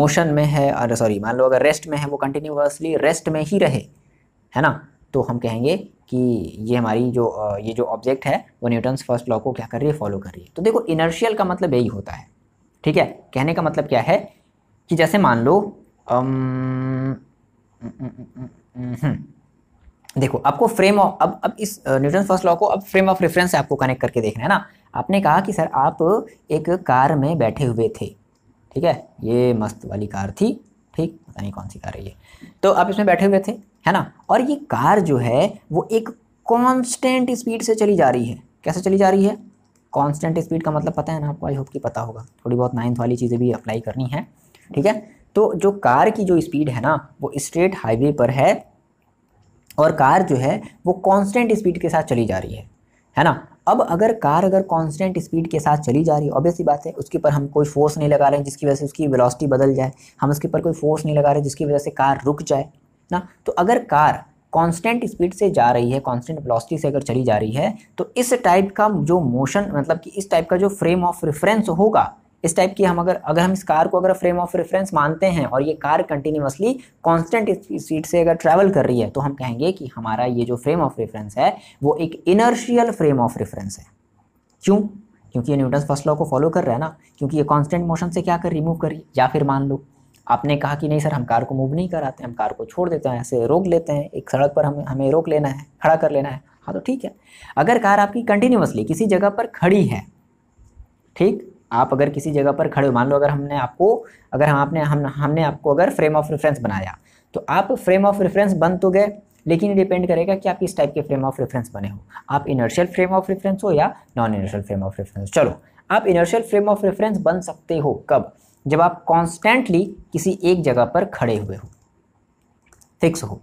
मोशन में है सॉरी मान लो अगर रेस्ट में है वो कंटिन्यूसली रेस्ट में ही रहे है ना तो हम कहेंगे कि ये हमारी जो ये जो ऑब्जेक्ट है वो न्यूटन्स फर्स्ट लॉ को क्या कर रही है फॉलो कर रही है तो देखो इनर्शियल का मतलब यही होता है ठीक है कहने का मतलब क्या है कि जैसे मान लो अम, हम्म, देखो आपको फ्रेम ऑफ अब अब इस न्यूटन फर्स्ट लॉ को अब फ्रेम ऑफ रेफरेंस से आपको कनेक्ट करके देखना है ना आपने कहा कि सर आप एक कार में बैठे हुए थे ठीक है ये मस्त वाली कार थी ठीक पता नहीं कौन सी कार है ये तो आप इसमें बैठे हुए थे है ना और ये कार जो है वो एक कांस्टेंट स्पीड से चली जा रही है कैसे चली जा रही है कांस्टेंट स्पीड का मतलब पता है ना आपको आई होप कि पता होगा थोड़ी बहुत नाइन्थ वाली चीज़ें भी अप्लाई करनी है ठीक है तो जो कार की जो स्पीड है ना वो स्ट्रेट हाईवे पर है और कार जो है वो कांस्टेंट स्पीड के साथ चली जा रही है है ना अब अगर कार अगर कांस्टेंट स्पीड के साथ चली जा रही है ऑब्वियसली बात है उसके ऊपर हम कोई फोर्स नहीं लगा रहे हैं जिसकी वजह से उसकी वेलोसिटी बदल जाए हम उसके ऊपर कोई फोर्स नहीं लगा रहे जिसकी वजह से कार रुक जाए ना तो अगर कार कांस्टेंट स्पीड से जा रही है कांस्टेंट वेलोसिटी से अगर चली जा रही है तो इस टाइप का जो मोशन मतलब कि इस टाइप का जो फ्रेम ऑफ रेफरेंस होगा इस टाइप की हम अगर अगर हम इस कार को अगर फ्रेम ऑफ रेफरेंस मानते हैं और ये कार कंटिन्यूसली कांस्टेंट स्पीड से अगर ट्रैवल कर रही है तो हम कहेंगे कि हमारा ये जो फ्रेम ऑफ रेफरेंस है वो एक इनर्शियल फ्रेम ऑफ रेफरेंस है क्यों क्योंकि ये न्यूटन फर्स्ट लॉ को फॉलो कर रहा है ना क्योंकि ये कॉन्स्टेंट मोशन से क्या कर रिमूव करिए या फिर मान लो आपने कहा कि नहीं सर हम कार को मूव नहीं कराते हम कार को छोड़ देते हैं ऐसे रोक लेते हैं एक सड़क पर हमें हमें रोक लेना है खड़ा कर लेना है हाँ तो ठीक है अगर कार आपकी कंटिन्यूसली किसी जगह पर खड़ी है ठीक आप अगर किसी जगह पर खड़े हो मान लो अगर हमने आपको अगर हम आपने हम हमने आपको अगर फ्रेम ऑफ रेफरेंस बनाया तो आप फ्रेम ऑफ रेफरेंस बन तो गए लेकिन ये डिपेंड करेगा कि आप किस टाइप के फ्रेम ऑफ रेफरेंस बने हो आप इनर्शियल फ्रेम ऑफ रेफरेंस हो या non inertial frame of reference चलो आप इनर्शियल फ्रेम ऑफ रेफरेंस बन सकते हो कब जब आप कॉन्स्टेंटली किसी एक जगह पर खड़े हुए हो फिक्स हो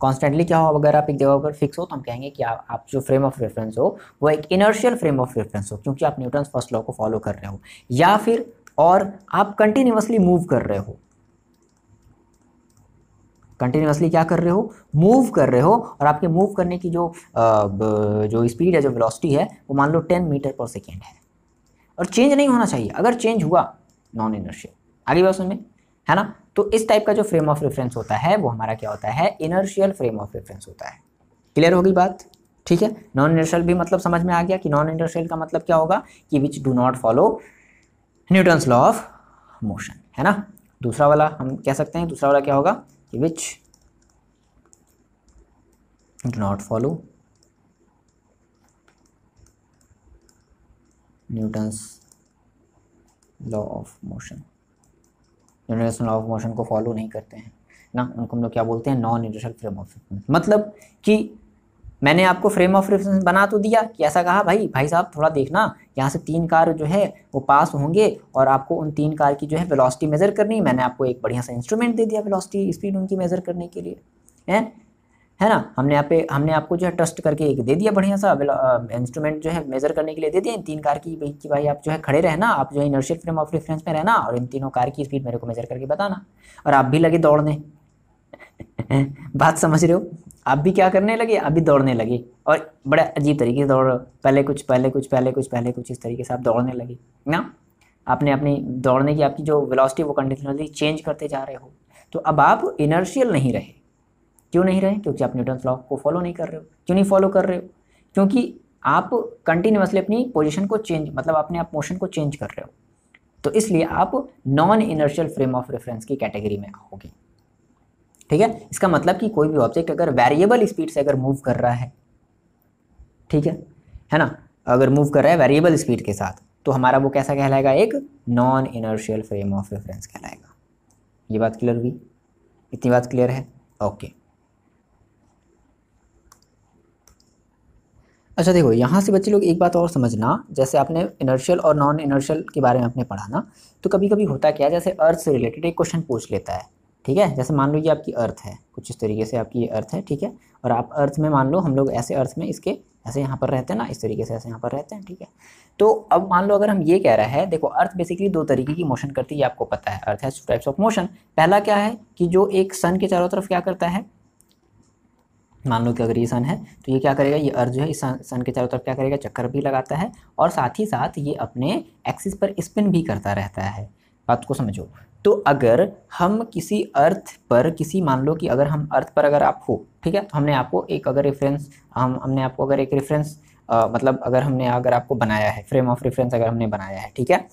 कॉन्स्टेंटली क्या हो अगर आप एक जगह पर फिक्स हो तो हम कहेंगे कि आप, आप जो फ्रेम ऑफ रेफरेंस हो वो एक इनर्शियल फ्रेम ऑफ रेफरेंस हो क्योंकि आप न्यूटन फर्स्ट लॉ को फॉलो कर रहे हो या फिर और आप कंटिन्यूसली मूव कर रहे हो कंटिन्यूसली क्या कर रहे हो मूव कर रहे हो और आपके मूव करने की जो जो स्पीड है जो वेलोसिटी है वो मान लो टेन मीटर पर सेकेंड है और चेंज नहीं होना चाहिए अगर चेंज हुआ नॉन इनर्शियल आगे बात सुन में है ना तो इस टाइप का जो फ्रेम ऑफ रेफरेंस होता है वो हमारा क्या होता है इनर्शियल फ्रेम ऑफ रेफरेंस होता है क्लियर होगी बात ठीक है नॉन इनर्शियल भी मतलब समझ में आ गया कि नॉन इनर्शियल का मतलब क्या होगा कि which do not follow Newton's law of motion है ना दूसरा वाला हम कह सकते हैं दूसरा वाला क्या होगा कि which do not follow Newton's law of motion universal law of motion को फॉलो नहीं करते हैं ना उनको हम लोग क्या बोलते हैं non universal frame of reference मतलब कि मैंने आपको फ्रेम ऑफ रेफरेंस बना तो दिया कि ऐसा कहा भाई भाई साहब थोड़ा देखना यहाँ से तीन कार जो है वो पास होंगे और आपको उन तीन कार की जो है वेलोसिटी मेज़र करनी मैंने आपको एक बढ़िया सा इंस्ट्रूमेंट दे दिया वेलोसिटी स्पीड उनकी मेज़र करने के लिए है है ना हमने यहाँ पे हमने आपको जो है ट्रस्ट करके एक दे दिया बढ़िया सा इंस्ट्रूमेंट जो है मेजर करने के लिए दे दिया इन तीन कार की भाई कि भाई आप जो है खड़े रहना आप जो है इनर्शियल फ्रेम ऑफ रेफरेंस में रहना और इन तीनों कार की स्पीड मेरे को मेजर करके बताना और आप भी लगे दौड़ने बात समझ रहे हो आप भी क्या करने लगे आप भी दौड़ने लगे और बड़े अजीब तरीके से दौड़ पहले कुछ पहले कुछ पहले कुछ पहले कुछ इस तरीके से आप दौड़ने लगे ना आपने अपनी दौड़ने की आपकी जो वेलोसिटी वो कंडीशनली चेंज करते जा रहे हो तो अब आप इनर्शियल नहीं रहे क्यों नहीं रहे क्योंकि आप न्यूटन लॉ को फॉलो नहीं कर रहे हो क्यों नहीं फॉलो कर रहे हो क्योंकि आप कंटिन्यूसली अपनी पोजिशन को चेंज मतलब अपने आप मोशन को चेंज कर रहे हो तो इसलिए आप non inertial frame of reference की कैटेगरी में आओगे ठीक है इसका मतलब कि कोई भी ऑब्जेक्ट अगर वेरिएबल स्पीड से अगर मूव कर रहा है ठीक है है ना अगर मूव कर रहा है वेरिएबल स्पीड के साथ तो हमारा वो कैसा कहलाएगा एक non inertial frame of reference कहलाएगा ये बात क्लियर हुई इतनी बात क्लियर है ओके अच्छा देखो यहाँ से बच्चे लोग एक बात और समझना जैसे आपने इनर्शियल और नॉन इनर्शियल के बारे में आपने पढ़ा ना तो कभी कभी होता क्या जैसे अर्थ से रिलेटेड एक क्वेश्चन पूछ लेता है ठीक है जैसे मान लो ये आपकी अर्थ है कुछ इस तरीके से आपकी ये अर्थ है ठीक है और आप अर्थ में मान लो हम लोग ऐसे अर्थ में इसके ऐसे यहाँ पर रहते हैं ना इस तरीके से ऐसे यहाँ पर रहते हैं ठीक है तो अब मान लो अगर हम ये कह रहे हैं देखो अर्थ बेसिकली दो तरीके की मोशन करती है आपको पता है अर्थ है टाइप्स ऑफ मोशन पहला क्या है कि जो एक सन के चारों तरफ क्या करता है मान लो कि अगर ये सन है तो ये क्या करेगा ये अर्थ जो है इस सन के चारों तरफ क्या करेगा चक्कर भी लगाता है और साथ ही साथ ये अपने एक्सिस पर स्पिन भी करता रहता है बात को समझो तो अगर हम किसी अर्थ पर किसी मान लो कि अगर हम अर्थ पर अगर आप हो ठीक है तो हमने आपको एक अगर रेफरेंस हम हमने आपको अगर एक रेफरेंस मतलब अगर हमने अगर आपको बनाया है फ्रेम ऑफ रेफरेंस अगर हमने बनाया है ठीक है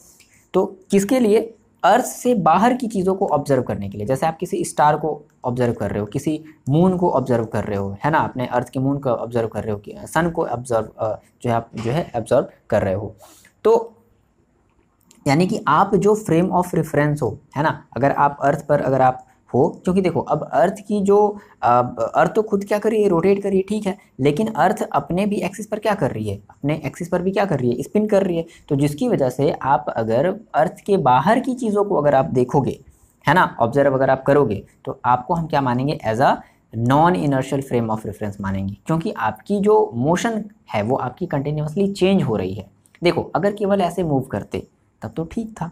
तो किसके लिए अर्थ से बाहर की चीज़ों को ऑब्जर्व करने के लिए जैसे आप किसी स्टार को ऑब्जर्व कर रहे हो किसी मून को ऑब्जर्व कर रहे हो है ना अपने अर्थ के मून को ऑब्जर्व कर रहे हो कि सन को ऑब्जर्व जो है आप जो है ऑब्जर्व कर रहे हो तो यानी कि आप जो फ्रेम ऑफ रेफरेंस हो है ना अगर आप अर्थ पर अगर आप हो क्योंकि देखो अब अर्थ की जो अर्थ तो खुद क्या कर रही है रोटेट कर रही है ठीक है लेकिन अर्थ अपने भी एक्सिस पर क्या कर रही है अपने एक्सिस पर भी क्या कर रही है स्पिन कर रही है तो जिसकी वजह से आप अगर अर्थ के बाहर की चीज़ों को अगर आप देखोगे है ना ऑब्जर्व अगर आप करोगे तो आपको हम क्या मानेंगे as a non inertial frame of reference मानेंगे क्योंकि आपकी जो मोशन है वो आपकी कंटिन्यूसली चेंज हो रही है देखो अगर केवल ऐसे मूव करते तब तो ठीक था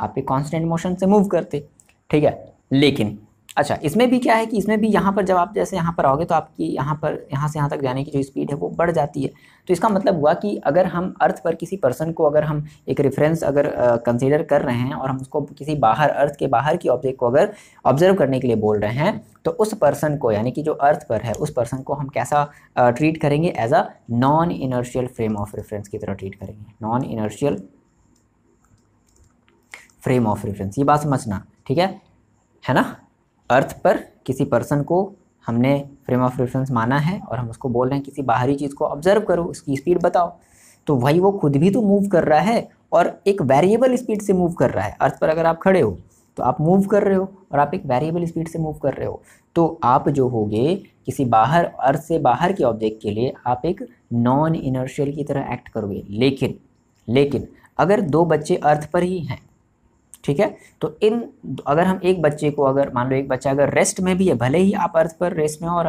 आप एक कॉन्स्टेंट मोशन से मूव करते ठीक है लेकिन अच्छा इसमें भी क्या है कि इसमें भी यहाँ पर जब आप जैसे यहाँ पर आओगे तो आपकी यहाँ पर यहाँ से यहाँ तक जाने की जो स्पीड है वो बढ़ जाती है तो इसका मतलब हुआ कि अगर हम अर्थ पर किसी पर्सन को अगर हम एक रेफरेंस अगर कंसिडर कर रहे हैं और हम उसको किसी बाहर अर्थ के बाहर की ऑब्जेक्ट को अगर ऑब्जर्व करने के लिए बोल रहे हैं तो उस पर्सन को यानी कि जो अर्थ पर है उस पर्सन को हम कैसा ट्रीट करेंगे as a non inertial frame of reference की तरह ट्रीट करेंगे non inertial frame of reference ये बात समझना ठीक है है ना अर्थ पर किसी पर्सन को हमने फ्रेम ऑफ रेफरेंस माना है और हम उसको बोल रहे हैं किसी बाहरी चीज़ को ऑब्जर्व करो उसकी स्पीड बताओ तो वही वो खुद भी तो मूव कर रहा है और एक वेरिएबल स्पीड से मूव कर रहा है अर्थ पर अगर आप खड़े हो तो आप मूव कर रहे हो और आप एक वेरिएबल स्पीड से मूव कर रहे हो तो आप जो होगे किसी बाहर अर्थ से बाहर के ऑब्जेक्ट के लिए आप एक नॉन इनर्शियल की तरह एक्ट करोगे लेकिन लेकिन अगर दो बच्चे अर्थ पर ही हैं ठीक है तो इन अगर हम एक बच्चे को अगर मान लो एक बच्चा अगर रेस्ट में भी है भले ही आप अर्थ पर रेस्ट में हो और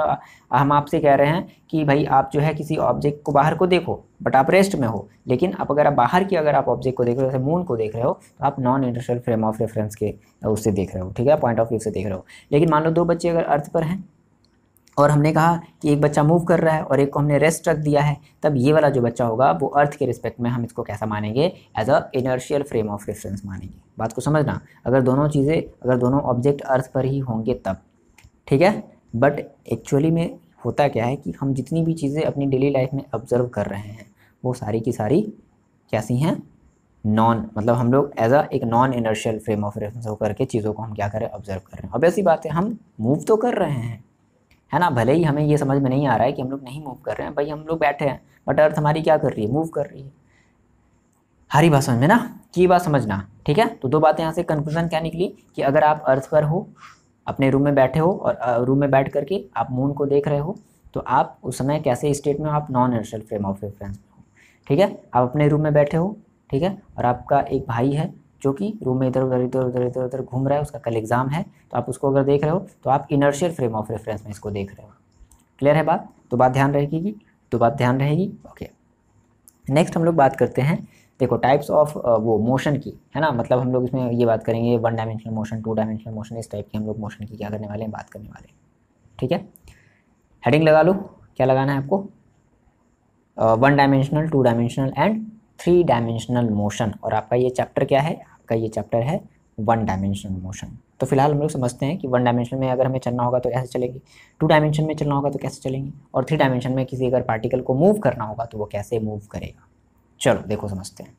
हम आपसे कह रहे हैं कि भाई आप जो है किसी ऑब्जेक्ट को बाहर को देखो बट आप रेस्ट में हो लेकिन आप अगर आप बाहर की अगर आप ऑब्जेक्ट को देख रहे हो जैसे मून को देख रहे हो तो आप non industrial frame of reference के उससे देख रहे हो ठीक है पॉइंट ऑफ व्यू से देख रहे हो लेकिन मान लो दो बच्चे अगर अर्थ पर हैं और हमने कहा कि एक बच्चा मूव कर रहा है और एक को हमने रेस्ट रख दिया है तब ये वाला जो बच्चा होगा वो अर्थ के रिस्पेक्ट में हम इसको कैसा मानेंगे as a inertial frame of reference मानेंगे बात को समझना अगर दोनों चीज़ें अगर दोनों ऑब्जेक्ट अर्थ पर ही होंगे तब ठीक है बट एक्चुअली में होता क्या है कि हम जितनी भी चीज़ें अपनी डेली लाइफ में ऑब्जर्व कर रहे हैं वो सारी की सारी कैसी हैं नॉन मतलब हम लोग एज अ एक non inertial frame of reference होकर के चीज़ों को हम क्या करें ऑब्जर्व कर रहे हैं अब ऐसी बात है हम मूव तो कर रहे हैं है ना भले ही हमें ये समझ में नहीं आ रहा है कि हम लोग नहीं मूव कर रहे हैं भाई हम लोग बैठे हैं बट अर्थ हमारी क्या कर रही है मूव कर रही है हरी बात समझ में ना की बात समझना ठीक है तो दो बातें यहाँ से कंक्लूजन क्या निकली कि अगर आप अर्थ पर हो अपने रूम में बैठे हो और रूम में बैठ करके आप मून को देख रहे हो तो आप उस समय कैसे स्टेट में हो आप non inertial frame of reference में हो ठीक है आप अपने रूम में बैठे हो ठीक है और आपका एक भाई है जो कि रूम में इधर उधर इधर उधर इधर उधर घूम रहा है उसका कल एग्जाम है तो आप उसको अगर देख रहे हो तो आप इनर्शियल फ्रेम ऑफ रेफरेंस में इसको देख रहे हो क्लियर है बात तो बात ध्यान रहेगी तो बात ध्यान रहेगी ओके नेक्स्ट हम लोग बात करते हैं देखो टाइप्स ऑफ वो मोशन की है ना मतलब हम लोग इसमें ये बात करेंगे one dimensional motion two dimensional motion इस टाइप की हम लोग मोशन की क्या करने वाले हैं बात करने वाले हैं ठीक है हेडिंग लगा लो क्या लगाना है आपको one dimensional two dimensional and three dimensional motion और आपका ये चैप्टर क्या है का ये चैप्टर है वन डायमेंशनल मोशन तो फिलहाल हम लोग समझते हैं कि वन डायमेंशन में अगर हमें चलना होगा तो कैसे चलेगी टू डायमेंशन में चलना होगा तो कैसे चलेंगे और थ्री डायमेंशन में किसी अगर पार्टिकल को मूव करना होगा तो वो कैसे मूव करेगा चलो देखो समझते हैं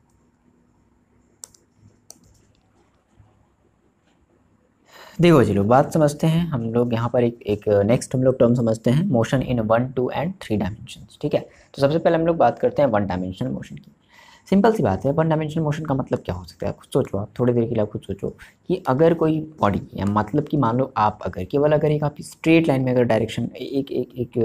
देखो जी लोग बात समझते हैं हम लोग यहाँ पर एक एक नेक्स्ट हम लोग टर्म समझते हैं motion in one two and three dimension ठीक है तो सबसे पहले हम लोग बात करते हैं वन डायमेंशनल मोशन की सिंपल सी बात है वन डायमेंशनल मोशन का मतलब क्या हो सकता है खुद सोचो आप थोड़ी देर के लिए खुद सोचो कि अगर कोई बॉडी या मतलब कि मान लो आप अगर केवल अगर एक आप स्ट्रेट लाइन में अगर डायरेक्शन एक एक एक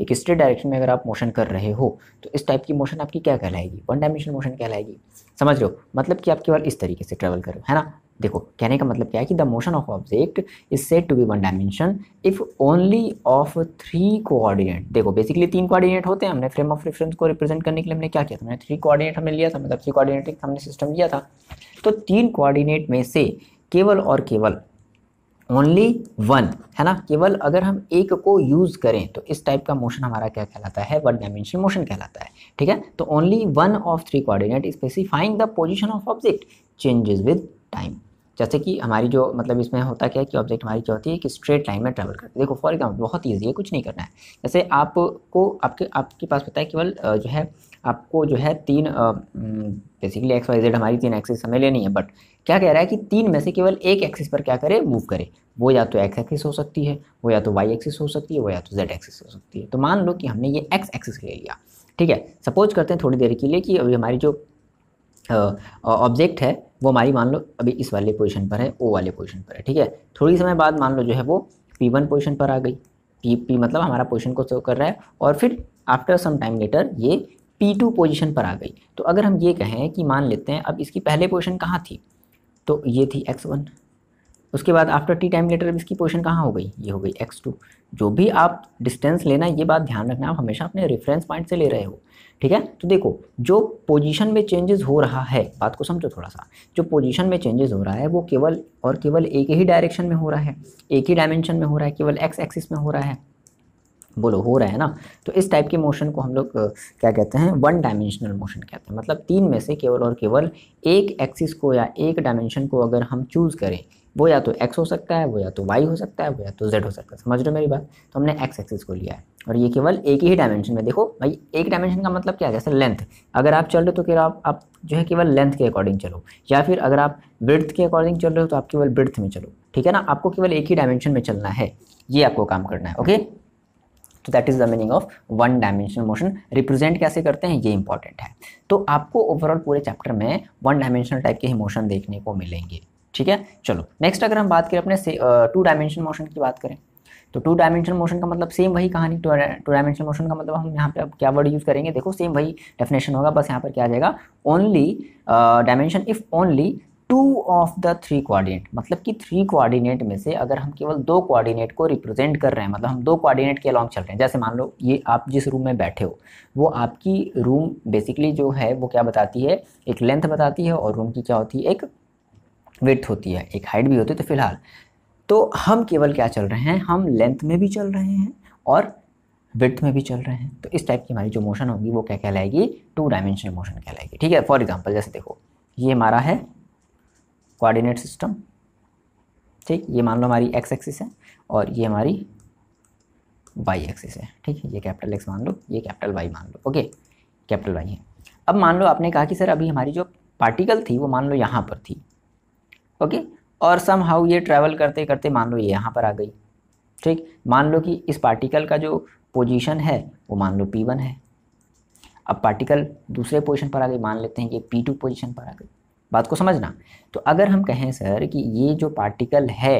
एक स्ट्रेट डायरेक्शन में अगर आप मोशन कर रहे हो तो इस टाइप की मोशन आपकी क्या कहलाएगी वन डायमेंशनल मोशन कहलाएगी समझ लो मतलब कि आप केवल इस तरीके से ट्रैवल करो है ना देखो कहने का मतलब क्या है कि the motion of object is set to be one dimension if only of three coordinate देखो बेसिकली तीन कोऑर्डिनेट होते हैं हमने फ्रेम ऑफ रेफरेंस को रिप्रेजेंट करने के लिए हमने क्या किया था हमने थ्री कोऑर्डिनेट हमने लिया था मतलब थ्री कोऑर्डिनेट हमने सिस्टम लिया था तो तीन कोऑर्डिनेट में से केवल और केवल ओनली वन है ना केवल अगर हम एक को यूज़ करें तो इस टाइप का मोशन हमारा क्या कहलाता है वन डायमेंशन मोशन कहलाता है ठीक है तो only one of three coordinate specifying the position of object changes with time जैसे कि हमारी जो मतलब इसमें होता क्या है कि ऑब्जेक्ट हमारी क्या होती है कि स्ट्रेट लाइन में ट्रैवल करती है देखो फॉर एग्जाम्पल बहुत ईजी है कुछ नहीं करना है जैसे आपको आपके आपके पास पता है केवल जो है आपको जो है तीन बेसिकली एक्स वाई जेड हमारी तीन एक्सिस हमें लेनी है बट क्या कह रहा है कि तीन में से केवल एक एक्सिस पर क्या करे मूव करे वो या तो एक्स एक्सिस हो सकती है वो या तो वाई एक्सिस हो सकती है वो या तो जेड एक्सिस हो सकती है तो मान लो कि हमने ये एक्स एक्सिस ले लिया ठीक है सपोज करते हैं थोड़ी देर के लिए कि अभी हमारी जो ऑब्जेक्ट है वो हमारी मान लो अभी इस वाले पोजीशन पर है ओ वाले पोजीशन पर है ठीक है थोड़ी समय बाद मान लो जो है वो पी वन पोजिशन पर आ गई पी पी मतलब हमारा पोजिशन को सो कर रहा है और फिर आफ्टर सम टाइम लेटर ये पी टू पोजिशन पर आ गई तो अगर हम ये कहें कि मान लेते हैं अब इसकी पहले पोजिशन कहाँ थी तो ये थी एक्स वन उसके बाद आफ्टर टी टाइम लेटर इसकी पोजिशन कहाँ हो गई ये हो गई एक्स टू जो भी आप डिस्टेंस लेना ये बात ध्यान रखना आप हमेशा अपने रेफरेंस पॉइंट से ले रहे हो ठीक है तो देखो जो पोजीशन में चेंजेस हो रहा है बात को समझो थोड़ा सा जो पोजीशन में चेंजेस हो रहा है वो केवल और केवल एक ही डायरेक्शन में हो रहा है एक ही डायमेंशन में हो रहा है केवल एक्स एक्सिस में हो रहा है बोलो हो रहा है ना तो इस टाइप के मोशन को हम लोग क्या कहते हैं वन डायमेंशनल मोशन कहते हैं मतलब तीन में से केवल और केवल एक एक्सिस को या एक डायमेंशन को अगर हम चूज़ करें वो या तो एक्स हो सकता है वो या तो वाई हो सकता है वो या तो जेड हो सकता है समझ रहे हो मेरी बात तो हमने एक्स एक्सिस को लिया है और ये केवल एक ही डायमेंशन में देखो भाई एक डायमेंशन का मतलब क्या है जैसे लेंथ अगर आप चल रहे हो तो फिर आप, आप जो है केवल लेंथ के अकॉर्डिंग चलो या फिर अगर आप ब्रथ के अकॉर्डिंग चल रहे हो तो आप केवल ब्रिथ में चलो ठीक है ना आपको केवल एक ही डायमेंशन में चलना है ये आपको काम करना है ओके तो that is the meaning of one dimensional motion represent कैसे करते हैं ये इंपॉर्टेंट है तो आपको ओवरऑल पूरे चैप्टर में वन डायमेंशनल टाइप के ही मोशन देखने को मिलेंगे ठीक है चलो नेक्स्ट अगर हम बात करें अपने टू डायमेंशन मोशन की बात करें तो टू डायमेंशन मोशन का मतलब सेम वही कहानी टू डायमेंशन मोशन का मतलब हम यहाँ पे अब क्या वर्ड यूज़ करेंगे देखो सेम वही डेफिनेशन होगा बस यहाँ पर क्या आ जाएगा only dimension if only two of the three coordinate मतलब कि थ्री कोऑर्डिनेट में से अगर हम केवल दो कोऑर्डिनेट को रिप्रेजेंट कर रहे हैं मतलब हम दो कोऑर्डिनेट के अलॉन्ग चल रहे हैं जैसे मान लो ये आप जिस रूम में बैठे हो वो आपकी रूम बेसिकली जो है वो क्या बताती है एक लेंथ बताती है और रूम की क्या होती है एक विथ होती है एक हाइट भी होती है तो फिलहाल तो हम केवल क्या चल रहे हैं हम लेंथ में भी चल रहे हैं और विथ में भी चल रहे हैं तो इस टाइप की हमारी जो मोशन होगी वो क्या कहलाएगी टू डायमेंशनल मोशन कहलाएगी ठीक है फॉर एग्जाम्पल जैसे देखो ये हमारा है कोऑर्डिनेट सिस्टम ठीक ये मान लो हमारी एक्स एक्सिस है और ये हमारी वाई एक्सिस है ठीक है ये कैपिटल एक्स मान लो ये कैपिटल वाई मान लो ओके कैपिटल वाई है अब मान लो आपने कहा कि सर अभी हमारी जो पार्टिकल थी वो मान लो यहाँ पर थी ओके और सम हाउ ये ट्रैवल करते करते मान लो ये यहाँ पर आ गई ठीक मान लो कि इस पार्टिकल का जो पोजीशन है वो मान लो पी वन है अब पार्टिकल दूसरे पोजीशन पर आ गई मान लेते हैं ये पी टू पोजिशन पर आ गई बात को समझना तो अगर हम कहें सर कि ये जो पार्टिकल है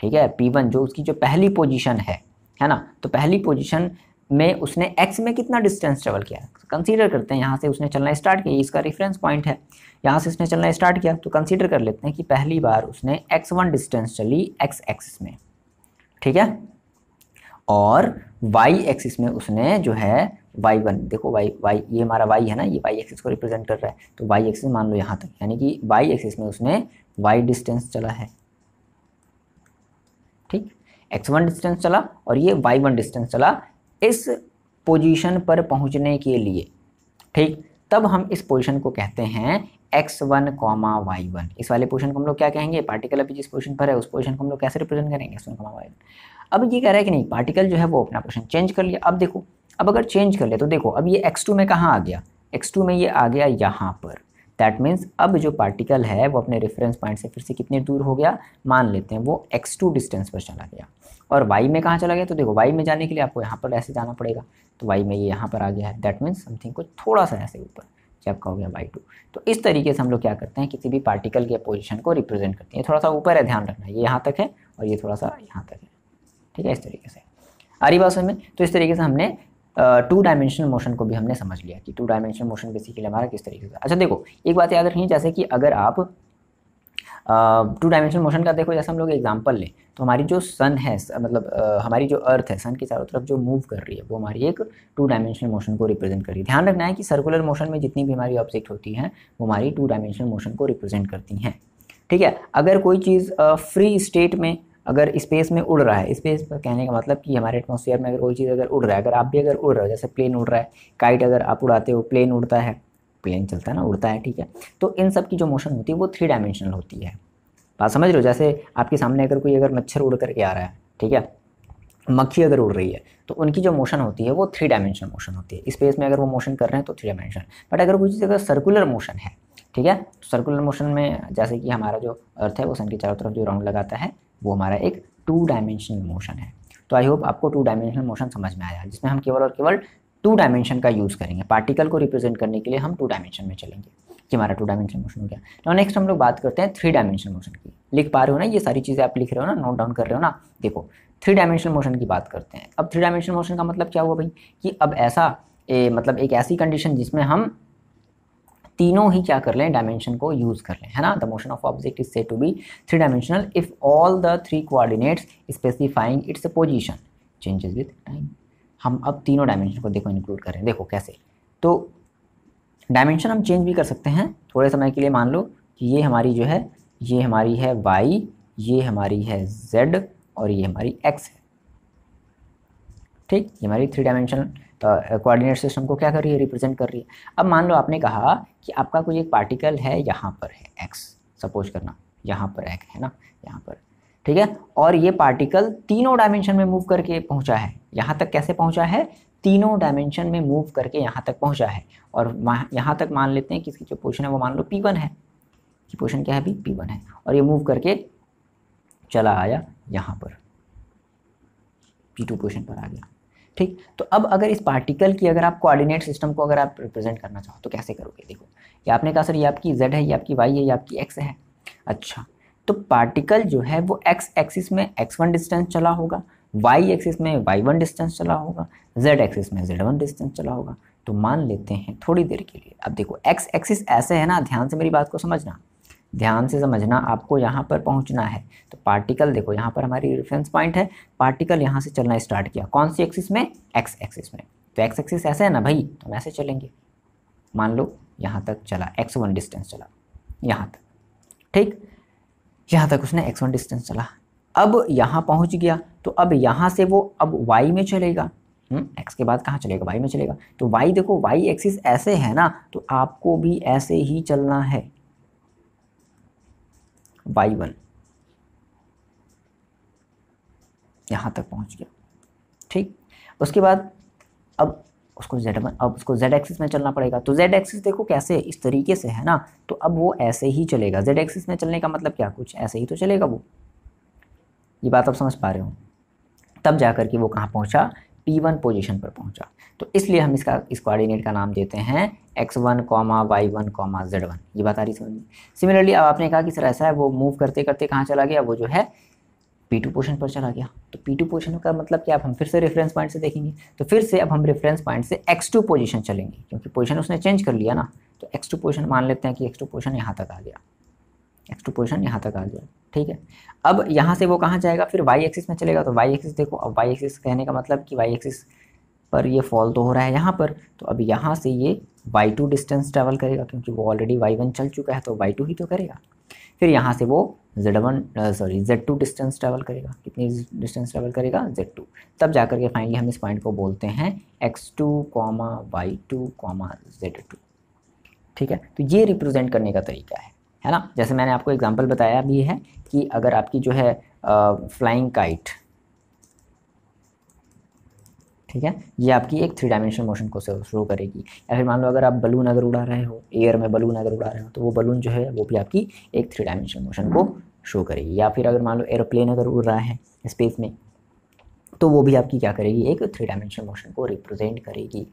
ठीक है पी वन जो उसकी जो पहली पोजिशन है है ना तो पहली पोजिशन में उसने एक्स में कितना डिस्टेंस ट्रेवल किया कंसीडर करते हैं यहाँ से उसने चलना स्टार्ट किया इसका रेफरेंस पॉइंट है यहाँ से उसने चलना स्टार्ट किया तो कंसीडर कर लेते हैं कि पहली बार उसने एक्स वन डिस्टेंस चली एक्स एक्सिस में ठीक है और वाई एक्सिस में उसने जो है वाई वन देखो वाई वाई ये हमारा वाई है ना ये वाई एक्सिस को रिप्रेजेंट कर रहा है तो वाई एक्सिस मान लो यहाँ तक यानी कि वाई एक्सिस में उसने वाई डिस्टेंस चला है ठीक एक्स वन डिस्टेंस चला और ये वाई वन डिस्टेंस चला इस पोजीशन पर पहुंचने के लिए ठीक तब हम इस पोजीशन को कहते हैं X one comma Y one इस वाले पोजीशन को हम लोग क्या कहेंगे पार्टिकल अभी जिस पोजीशन पर है उस पोजीशन को हम लोग कैसे रिप्रेजेंट करेंगे X one comma Y one अब ये कह रहा है कि नहीं पार्टिकल जो है वो अपना पोजीशन चेंज कर लिया अब देखो अब अगर चेंज कर लिया तो देखो अब ये एक्स टू में कहाँ आ गया एक्स टू में ये आ गया यहाँ पर दैट मीन्स अब जो पार्टिकल है वो अपने रेफरेंस पॉइंट से फिर से कितने दूर हो गया मान लेते हैं वो एक्स टू डिस्टेंस पर चला गया और वाई में कहाँ चला गया तो देखो वाई में जाने के लिए आपको यहाँ पर ऐसे जाना पड़ेगा तो वाई में ये यहाँ पर आ गया है दैट मीन्स समथिंग को थोड़ा सा ऐसे ऊपर जब आपका हो गया वाई टू तो इस तरीके से हम लोग क्या करते हैं किसी भी पार्टिकल के पोजिशन को रिप्रेजेंट करते हैं थोड़ा सा ऊपर है ध्यान रखना ये यहाँ तक है और ये थोड़ा सा यहाँ तक है ठीक है इस तरीके से आ रही बात समझ में तो इस तरीके से हमने टू डायमेंशनल मोशन को भी हमने समझ लिया कि टू डायमेंशनल मोशन बेसिकली हमारा किस तरीके से अच्छा देखो एक बात याद रखिए जैसे कि अगर आप टू डायमेंशनल मोशन का देखो जैसे हम लोग एग्जाम्पल लें तो हमारी जो सन है मतलब uh, हमारी जो अर्थ है सन की चारों तरफ जो मूव कर रही है वो हमारी एक टू डायमेंशनल मोशन को रिप्रेजेंट कर रही है ध्यान रखना है कि सर्कुलर मोशन में जितनी भी हमारी ऑब्जेक्ट होती है वो हमारी टू डायमेंशनल मोशन को रिप्रेजेंट करती हैं ठीक है अगर कोई चीज़ फ्री स्टेट में अगर स्पेस में उड़ रहा है स्पेस पर कहने का मतलब कि हमारे एटमोसफियर में अगर कोई चीज़ अगर उड़ रहा है अगर आप भी अगर उड़ रहे हो जैसे प्लेन उड़ रहा है काइट अगर आप उड़ाते हो प्लेन उड़ता है प्लेन चलता है ना उड़ता है ठीक है तो इन सब की जो मोशन होती है वो थ्री डायमेंशनल होती है बात तो समझ रहे हो जैसे आपके सामने अगर कोई अगर मच्छर उड़ करके आ रहा है ठीक है मक्खी अगर उड़ रही है तो उनकी जो मोशन होती है वो थ्री डायमेंशनल मोशन होती है स्पेस में अगर वो मोशन कर रहे हैं तो थ्री डायमेंशनल बट अगर कोई चीज़ अगर सर्कुलर मोशन है ठीक है तो सर्कुलर मोशन में जैसे कि हमारा जो अर्थ है वो सन के चारों तरफ जो राउंड लगाता है वो हमारा एक टू डायमेंशनल मोशन है तो आई होप आपको टू डायमेंशनल मोशन समझ में आया जिसमें हम केवल और केवल टू डायमेंशन का यूज़ करेंगे पार्टिकल को रिप्रेजेंट करने के लिए हम टू डायमेंशन में चलेंगे कि हमारा टू डायमेंशन मोशन हो गया नेक्स्ट हम लोग बात करते हैं थ्री डायमेंशन मोशन की लिख पा रहे हो ना ये सारी चीज़ें आप लिख रहे हो ना नोट डाउन कर रहे हो ना देखो थ्री डायमेंशन मोशन की बात करते हैं अब थ्री डायमेंशन मोशन का मतलब क्या हुआ भाई कि अब ऐसा ए, मतलब एक ऐसी कंडीशन जिसमें हम तीनों ही क्या कर लें डायमेंशन को यूज़ कर लें है ना the motion of object is set to be three dimensional if all the three coordinates specifying its position changes with time हम अब तीनों डायमेंशन को देखो इंक्लूड करें देखो कैसे तो डायमेंशन हम चेंज भी कर सकते हैं थोड़े समय के लिए मान लो कि ये हमारी जो है ये हमारी है वाई ये हमारी है जेड और ये हमारी एक्स है ठीक ये हमारी थ्री डायमेंशन कोऑर्डिनेट सिस्टम को क्या कर रही है रिप्रेजेंट कर रही है अब मान लो आपने कहा कि आपका कोई एक पार्टिकल है यहाँ पर है एक्स सपोज करना यहाँ पर एक है ना यहाँ पर ठीक है और ये पार्टिकल तीनों डायमेंशन में मूव करके पहुंचा है यहाँ तक कैसे पहुंचा है तीनों डायमेंशन में मूव करके यहाँ तक पहुंचा है और यहाँ तक मान लेते हैं कि इसकी जो पोजिशन है वो मान लो पी वन है कि पोजिशन क्या है अभी पी वन है और ये मूव करके चला आया यहाँ पर पी टू पोजिशन पर आ गया ठीक तो अब अगर इस पार्टिकल की अगर आप कोऑर्डिनेट सिस्टम को अगर आप रिप्रेजेंट करना चाहो तो कैसे करोगे देखो ये आपने कहा सर ये आपकी जेड है ये आपकी वाई है ये आपकी एक्स है अच्छा तो पार्टिकल जो है वो एक्स एक्सिस में एक्स वन डिस्टेंस चला होगा वाई एक्सिस में वाई वन डिस्टेंस चला होगा जेड एक्सिस में जेड वन डिस्टेंस चला होगा तो मान लेते हैं थोड़ी देर के लिए अब देखो एक्स एक्सिस ऐसे है ना ध्यान से मेरी बात को समझना ध्यान से समझना आपको यहाँ पर पहुँचना है तो पार्टिकल देखो यहाँ पर हमारी रेफरेंस पॉइंट है पार्टिकल यहाँ से चलना स्टार्ट किया कौन सी एक्सिस में एक्स एक्सिस में तो एक्स एक्सिस ऐसे है ना भाई तो हम ऐसे चलेंगे मान लो यहाँ तक चला एक्स वन डिस्टेंस चला यहाँ तक ठीक यहाँ तक उसने एक्स वन डिस्टेंस चला अब यहाँ पहुँच गया तो अब यहाँ से वो अब वाई में चलेगा एक्स हम्म, के बाद कहाँ चलेगा वाई में चलेगा तो वाई देखो वाई एक्सिस ऐसे है ना तो आपको भी ऐसे ही चलना है वाई वन यहाँ तक पहुँच गया ठीक उसके बाद अब उसको जेड अब उसको जेड एक्सिस में चलना पड़ेगा तो जेड एक्सिस देखो कैसे इस तरीके से है ना तो अब वो ऐसे ही चलेगा जेड एक्सिस में चलने का मतलब क्या कुछ ऐसे ही तो चलेगा वो ये बात आप समझ पा रहे हो तब जाकर के वो कहाँ पहुँचा पी वन पोजिशन पर पहुंचा तो इसलिए हम इसका इस कोऑर्डिनेट का नाम देते हैं X one comma Y one comma Z one ये बात आ रही समझ में सिमिलरली अब आपने कहा कि सर ऐसा है वो मूव करते करते कहाँ चला गया वो जो है पी टू पोर्शन पर चला गया तो पी टू पोर्शन का मतलब कि आप हम फिर से रेफरेंस पॉइंट से देखेंगे तो फिर से अब हम रेफरेंस पॉइंट से एक्स टू पोजिशन चलेंगे क्योंकि पोजिशन उसने चेंज कर लिया ना तो एक्स टू पोजिशन मान लेते हैं कि एक्स टू पोजिशन यहाँ तक आ गया एक्स टू पोजिशन यहाँ तक आ गया ठीक है अब यहाँ से वो कहाँ जाएगा फिर वाई एक्सिस में चलेगा तो वाई एक्सिस देखो अब वाई एक्सिस कहने का मतलब कि वाई एक्सिस पर ये फॉल तो हो रहा है यहाँ पर तो अब यहाँ से ये वाई टू डिस्टेंस ट्रेवल करेगा क्योंकि वो ऑलरेडी वाई वन चल चुका है तो वाई टू ही तो करेगा फिर यहाँ से वो Z one sorry Z two distance travel करेगा कितनी डिस्टेंस ट्रैवल करेगा जेड टू तब जा करके फाइनली हम इस पॉइंट को बोलते हैं X two comma Y two comma Z two ठीक है तो ये रिप्रेजेंट करने का तरीका है है ना जैसे मैंने आपको एग्जांपल बताया भी है कि अगर आपकी जो है फ्लाइंग काइट ठीक है ये आपकी एक थ्री डायमेंशनल मोशन को शुरू करेगी या फिर मान लो अगर आप बलून अगर उड़ा रहे हो एयर में बलून अगर उड़ा रहे हो तो वो बलून जो है वो भी आपकी एक थ्री डायमेंशनल मोशन को शो करेगी या फिर अगर मान लो एरोप्लेन अगर उड़ रहा है स्पेस में तो वो भी आपकी क्या करेगी एक थ्री डायमेंशनल मोशन को रिप्रेजेंट करेगी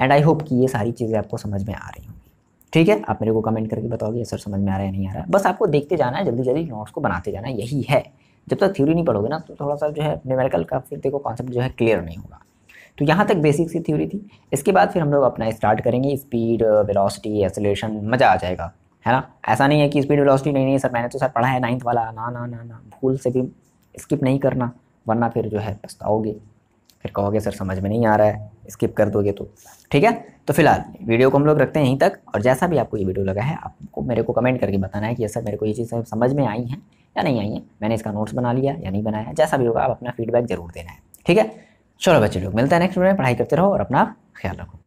एंड आई होप कि ये सारी चीज़ें आपको समझ में आ रही होंगी ठीक है आप मेरे को कमेंट करके बताओगे सर समझ में आ रहा है नहीं आ रहा है बस आपको देखते जाना है जल्दी जल्दी नोट्स को बनाते जाना यही है जब तक थ्योरी नहीं पढ़ोगे ना तो थोड़ा सा जो है न्यूमेरिकल का फिर देखो कॉन्सेप्ट जो है क्लियर नहीं होगा तो यहाँ तक बेसिक सी थ्योरी थी इसके बाद फिर हम लोग अपना स्टार्ट करेंगे स्पीड वेलोसिटी एसोलेशन मज़ा आ जाएगा है ना ऐसा नहीं है कि स्पीड वेलोसिटी नहीं नहीं सर मैंने तो सर पढ़ा है नाइन्थ वाला ना ना ना ना भूल से भी स्किप नहीं करना वरना फिर जो है पछताओगे फिर कहोगे सर समझ में नहीं आ रहा है स्किप कर दोगे तो ठीक है तो फिलहाल वीडियो को हम लोग रखते हैं यहीं तक और जैसा भी आपको ये वीडियो लगा है आपको मेरे को कमेंट करके बताना है कि सर मेरे को ये चीज़ समझ में आई है या नहीं आई है मैंने इसका नोट्स बना लिया या नहीं बनाया जैसा भी होगा आप अपना फीडबैक जरूर देना है ठीक है चलो बच्चे लोग मिलता है नेक्स्ट वीडियो में पढ़ाई करते रहो और अपना ख्याल रखो